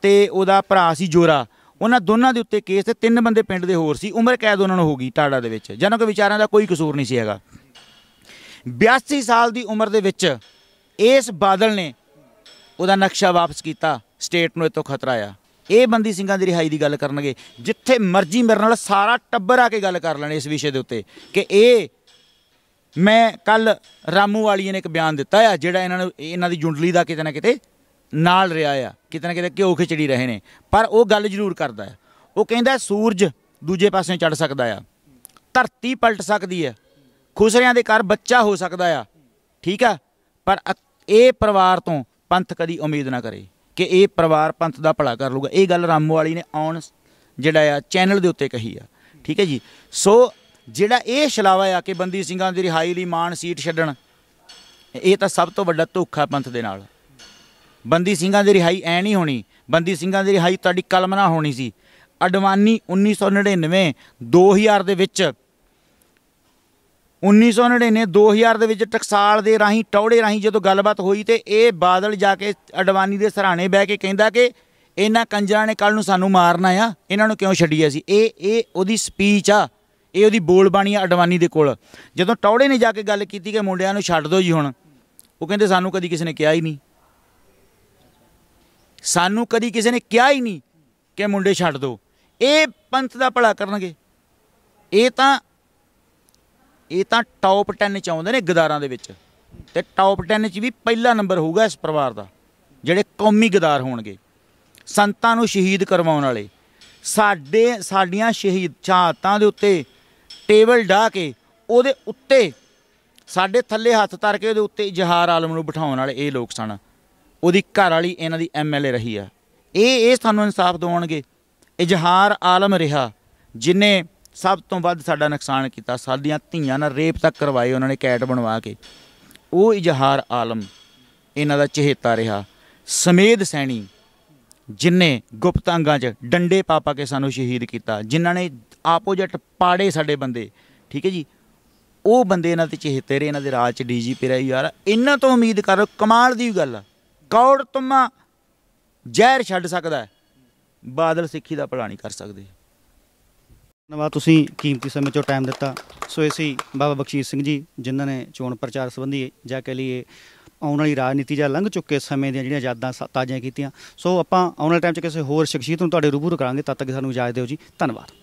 Speaker 1: ਤੇ ਉਹਦਾ ਭਰਾ ਸੀ ਜੋਰਾ ਉਹਨਾਂ ਦੋਨਾਂ ਦੇ ਉੱਤੇ ਕੇਸ ਤੇ ਤਿੰਨ ਬੰਦੇ ਪਿੰਡ ਦੇ ਹੋਰ ਸੀ ਉਮਰ ਕੈਦ ਉਹਨਾਂ ਨੂੰ ਹੋ ਗਈ ਟਾੜਾ ਦੇ ਵਿੱਚ ਜਨਕ ਵਿਚਾਰਾਂ ਦਾ ਕੋਈ ਕਸੂਰ ਨਹੀਂ ਸੀ ਹੈਗਾ 82 ਸਾਲ ਦੀ ਉਮਰ ਦੇ ਵਿੱਚ ਇਸ ਬਾਦਲ ਨੇ ਉਹਦਾ ਨਕਸ਼ਾ ਵਾਪਸ ਕੀਤਾ ਸਟੇਟ ਨੂੰ ਇਤੋਂ ਖਤਰਾ ਆ ਇਹ ਬੰਦੀ ਸਿੰਘਾਂ ਦੀ ਰਿਹਾਈ ਦੀ ਗੱਲ ਕਰਨਗੇ ਜਿੱਥੇ ਮਰਜ਼ੀ ਮੇਰੇ ਨਾਲ ਸਾਰਾ ਟੱਬਰ ਆ ਕੇ ਗੱਲ ਕਰ ਲੈਣ ਇਸ ਵਿਸ਼ੇ ਦੇ ਉੱਤੇ ਕਿ ਇਹ ਮੈਂ ਕੱਲ ਰਾਮੂ ਵਾਲੀਆਂ ਨੇ ਇੱਕ ਬਿਆਨ ਦਿੱਤਾ ਆ ਜਿਹੜਾ ਇਹਨਾਂ ਨੂੰ ਇਹਨਾਂ ਦੀ ਜੁੰਡਲੀ ਦਾ ਕਿਤੇ ਨਾ ਕਿਤੇ ਨਾਲ ਰਿਹਾ ਆ ਕਿਤੇ ਨਾ ਕਿਤੇ ਘਿਓ ਖਿਚੜੀ ਰਹੇ ਨੇ ਪਰ ਉਹ ਗੱਲ ਜ਼ਰੂਰ ਕਰਦਾ ਆ ਉਹ ਕਹਿੰਦਾ ਸੂਰਜ ਦੂਜੇ ਪਾਸੇ ਚੜ ਸਕਦਾ ਆ ਧਰਤੀ ਪਲਟ ਸਕਦੀ ਆ ਖੁਸਰਿਆਂ ਦੇ ਘਰ ਬੱਚਾ ਹੋ ਸਕਦਾ ਆ ਠੀਕ ਆ ਪਰ ਇਹ ਪਰਿਵਾਰ ਤੋਂ ਪੰਥ ਕਦੀ ਉਮੀਦ ਨਾ ਕਰੇ ਕਿ ਇਹ ਪਰਿਵਾਰ ਪੰਥ ਦਾ ਭਲਾ ਕਰ ਲੂਗਾ ਇਹ ਗੱਲ ਰਾਮੂ ਵਾਲੀ ਨੇ ਔਨ ਜਿਹੜਾ ਆ ਚੈਨਲ ਦੇ ਉੱਤੇ ਕਹੀ ਆ ਠੀਕ ਹੈ ਜੀ ਸੋ ਜਿਹੜਾ ਇਹ ਛਲਾਵਾ ਆ ਕਿ ਬੰਦੀ ਸਿੰਘਾਂ ਦੀ ਰਿਹਾਈ ਲਈ ਮਾਨ ਸੀਟ ਛੱਡਣ ਇਹ ਤਾਂ ਸਭ ਤੋਂ ਵੱਡਾ ਧੋਖਾ ਪੰਥ ਦੇ ਨਾਲ ਬੰਦੀ ਸਿੰਘਾਂ ਦੀ ਰਿਹਾਈ ਐ ਨਹੀਂ ਹੋਣੀ ਬੰਦੀ ਸਿੰਘਾਂ ਦੀ ਰਿਹਾਈ ਤੁਹਾਡੀ ਕਲਮ ਨਾ ਹੋਣੀ ਸੀ ਅਡਵਾਨੀ 1999 2000 ਦੇ ਵਿੱਚ 1999 2000 ਦੇ ਵਿੱਚ ਟਕਸਾਲ ਦੇ ਰਾਹੀਂ ਟੌੜੇ ਰਾਹੀਂ ਜਦੋਂ ਗੱਲਬਾਤ ਹੋਈ ਤੇ ਇਹ ਬਾਦਲ ਜਾ ਕੇ ਅਡਵਾਨੀ ਦੇ ਸਰਾਣੇ ਬਹਿ ਕੇ ਕਹਿੰਦਾ ਕਿ ਇਹਨਾਂ ਕੰਜਰਾਂ ਨੇ ਕੱਲ ਨੂੰ ਸਾਨੂੰ ਮਾਰਨਾ ਆ ਇਹਨਾਂ ਨੂੰ ਕਿਉਂ ਛੱਡਿਆ ਸੀ ਇਹ ਇਹ ਉਹਦੀ ਸਪੀਚ ਆ ਇਹ ਉਹਦੀ ਬੋਲਬਾਣੀ ਆ ਅਡਵਾਨੀ ਦੇ ਕੋਲ ਜਦੋਂ ਟੌੜੇ ਨੇ ਜਾ ਕੇ ਗੱਲ ਕੀਤੀ ਕਿ ਮੁੰਡਿਆਂ ਨੂੰ ਛੱਡ ਦਿਓ ਜੀ ਹੁਣ ਉਹ ਕਹਿੰਦੇ ਸਾਨੂੰ ਕਦੀ ਕਿਸੇ ਨੇ ਕਿਹਾ ਹੀ ਨਹੀਂ ਸਾਨੂੰ ਕਦੀ ਕਿਸੇ ਨੇ ਕਿਹਾ ਹੀ ਨਹੀਂ ਕਿ ਮੁੰਡੇ ਛੱਡ ਦਿਓ ਇਹ ਪੰਥ ਦਾ ਭਲਾ ਕਰਨਗੇ ਇਹ ਤਾਂ ਇਹ ਤਾਂ ਟੌਪ 10 ਚ ਆਉਂਦੇ ਨੇ ਗਦਾਰਾਂ ਦੇ ਵਿੱਚ ਤੇ ਟੌਪ 10 ਚ ਵੀ ਪਹਿਲਾ ਨੰਬਰ ਹੋਊਗਾ ਇਸ ਪਰਿਵਾਰ ਦਾ ਜਿਹੜੇ ਕੌਮੀ ਗਦਾਰ ਹੋਣਗੇ ਸੰਤਾਂ ਨੂੰ ਸ਼ਹੀਦ ਕਰਵਾਉਣ ਵਾਲੇ ਸਾਡੇ ਸਾਡੀਆਂ ਸ਼ਹੀਦ ਚਾਹਤਾਂ ਦੇ ਉੱਤੇ ਟੇਬਲ ਢਾ ਕੇ ਉਹਦੇ ਉੱਤੇ ਸਾਡੇ ਥੱਲੇ ਹੱਥ ਧਰ ਕੇ ਉਹਦੇ ਉੱਤੇ ਜਹਾਰ ਆਲਮ ਨੂੰ ਬਿਠਾਉਣ ਵਾਲੇ ਇਹ ਲੋਕ ਸਨ ਉਹਦੀ ਘਰ ਵਾਲੀ ਇਹਨਾਂ ਦੀ ਐਮਐਲਏ ਰਹੀ ਆ ਇਹ ਇਹ ਸਾਨੂੰ ਇਨਸਾਫ ਦਿਵਾਉਣਗੇ ਇਜ਼ਹਾਰ ਆਲਮ ਰਿਹਾ ਜਿਨੇ ਸਭ ਤੋਂ ਵੱਧ ਸਾਡਾ ਨੁਕਸਾਨ ਕੀਤਾ ਸਾਡੀਆਂ ਧੀਆਂ ਨਾਲ ਰੇਪ ਤੱਕ ਕਰਵਾਏ ਉਹਨਾਂ ਨੇ ਕੈਟ ਬਣਵਾ ਕੇ ਉਹ ਇਜ਼ਹਾਰ ਆਲਮ ਇਹਨਾਂ ਦਾ ਚਹੇਤਾ ਰਿਹਾ ਸਮੇਦ ਸੈਣੀ ਜਿਨਨੇ ਗੁਪਤ ਅੰਗਾਂ 'ਚ ਡੰਡੇ ਪਾਪਾ ਕੇ ਸਾਨੂੰ ਸ਼ਹੀਦ ਕੀਤਾ ਜਿਨ੍ਹਾਂ ਨੇ ਆਪੋਜਿਟ ਪਾੜੇ ਸਾਡੇ ਬੰਦੇ ਠੀਕ ਹੈ ਜੀ ਉਹ ਬੰਦੇ ਇਹਨਾਂ ਤੇ ਚਹੇਤੇ ਰਹੇ ਇਹਨਾਂ ਦੇ ਰਾਜ 'ਚ ਡੀਜੀ ਪਿਰਾ ਯਾਰ ਇਹਨਾਂ ਤੋਂ ਉਮੀਦ ਕਰੋ ਕਮਾਲ ਦੀ ਗੱਲ ਕੌੜ ਤੁਮਾ ਜ਼ਹਿਰ ਛੱਡ ਸਕਦਾ ਬਾਦਲ ਸਿੱਖੀ ਦਾ ਭਲਾ ਨਹੀਂ ਕਰ ਸਕਦੇ
Speaker 2: ਧੰਨਵਾਦ ਤੁਸੀਂ ਕੀਮਤੀ ਸਮੇਂ ਚੋਂ ਟਾਈਮ ਦਿੱਤਾ ਸੋ ਇਸੀ ਬਾਬਾ ਬਖਸ਼ੀਰ ਸਿੰਘ ਜੀ ਜਿਨ੍ਹਾਂ ਨੇ ਚੋਣ ਪ੍ਰਚਾਰ ਸੰਬੰਧੀ ਜਾਂ ਕਹ ਲਈ ਆਉਣ ਵਾਲੀ ਰਾਜਨੀਤੀ ਜਾਂ ਲੰਘ ਚੁੱਕੇ ਸਮੇਂ ਦੀਆਂ ਜਿਹੜੀਆਂ ਯਾਦਾਂ ਤਾਜ਼ੀਆਂ ਕੀਤੀਆਂ ਸੋ ਆਪਾਂ ਆਉਣ ਵਾਲੇ ਟਾਈਮ 'ਚ ਕਿਸੇ ਹੋਰ ਸ਼ਖਸੀਅਤ ਨੂੰ ਤੁਹਾਡੇ ਰੂਬਰੂ ਕਰਾਂਗੇ ਤਦ ਤੱਕ ਸਾਨੂੰ ਇਜਾਜ਼ਤ ਦਿਓ ਜੀ ਧੰਨਵਾਦ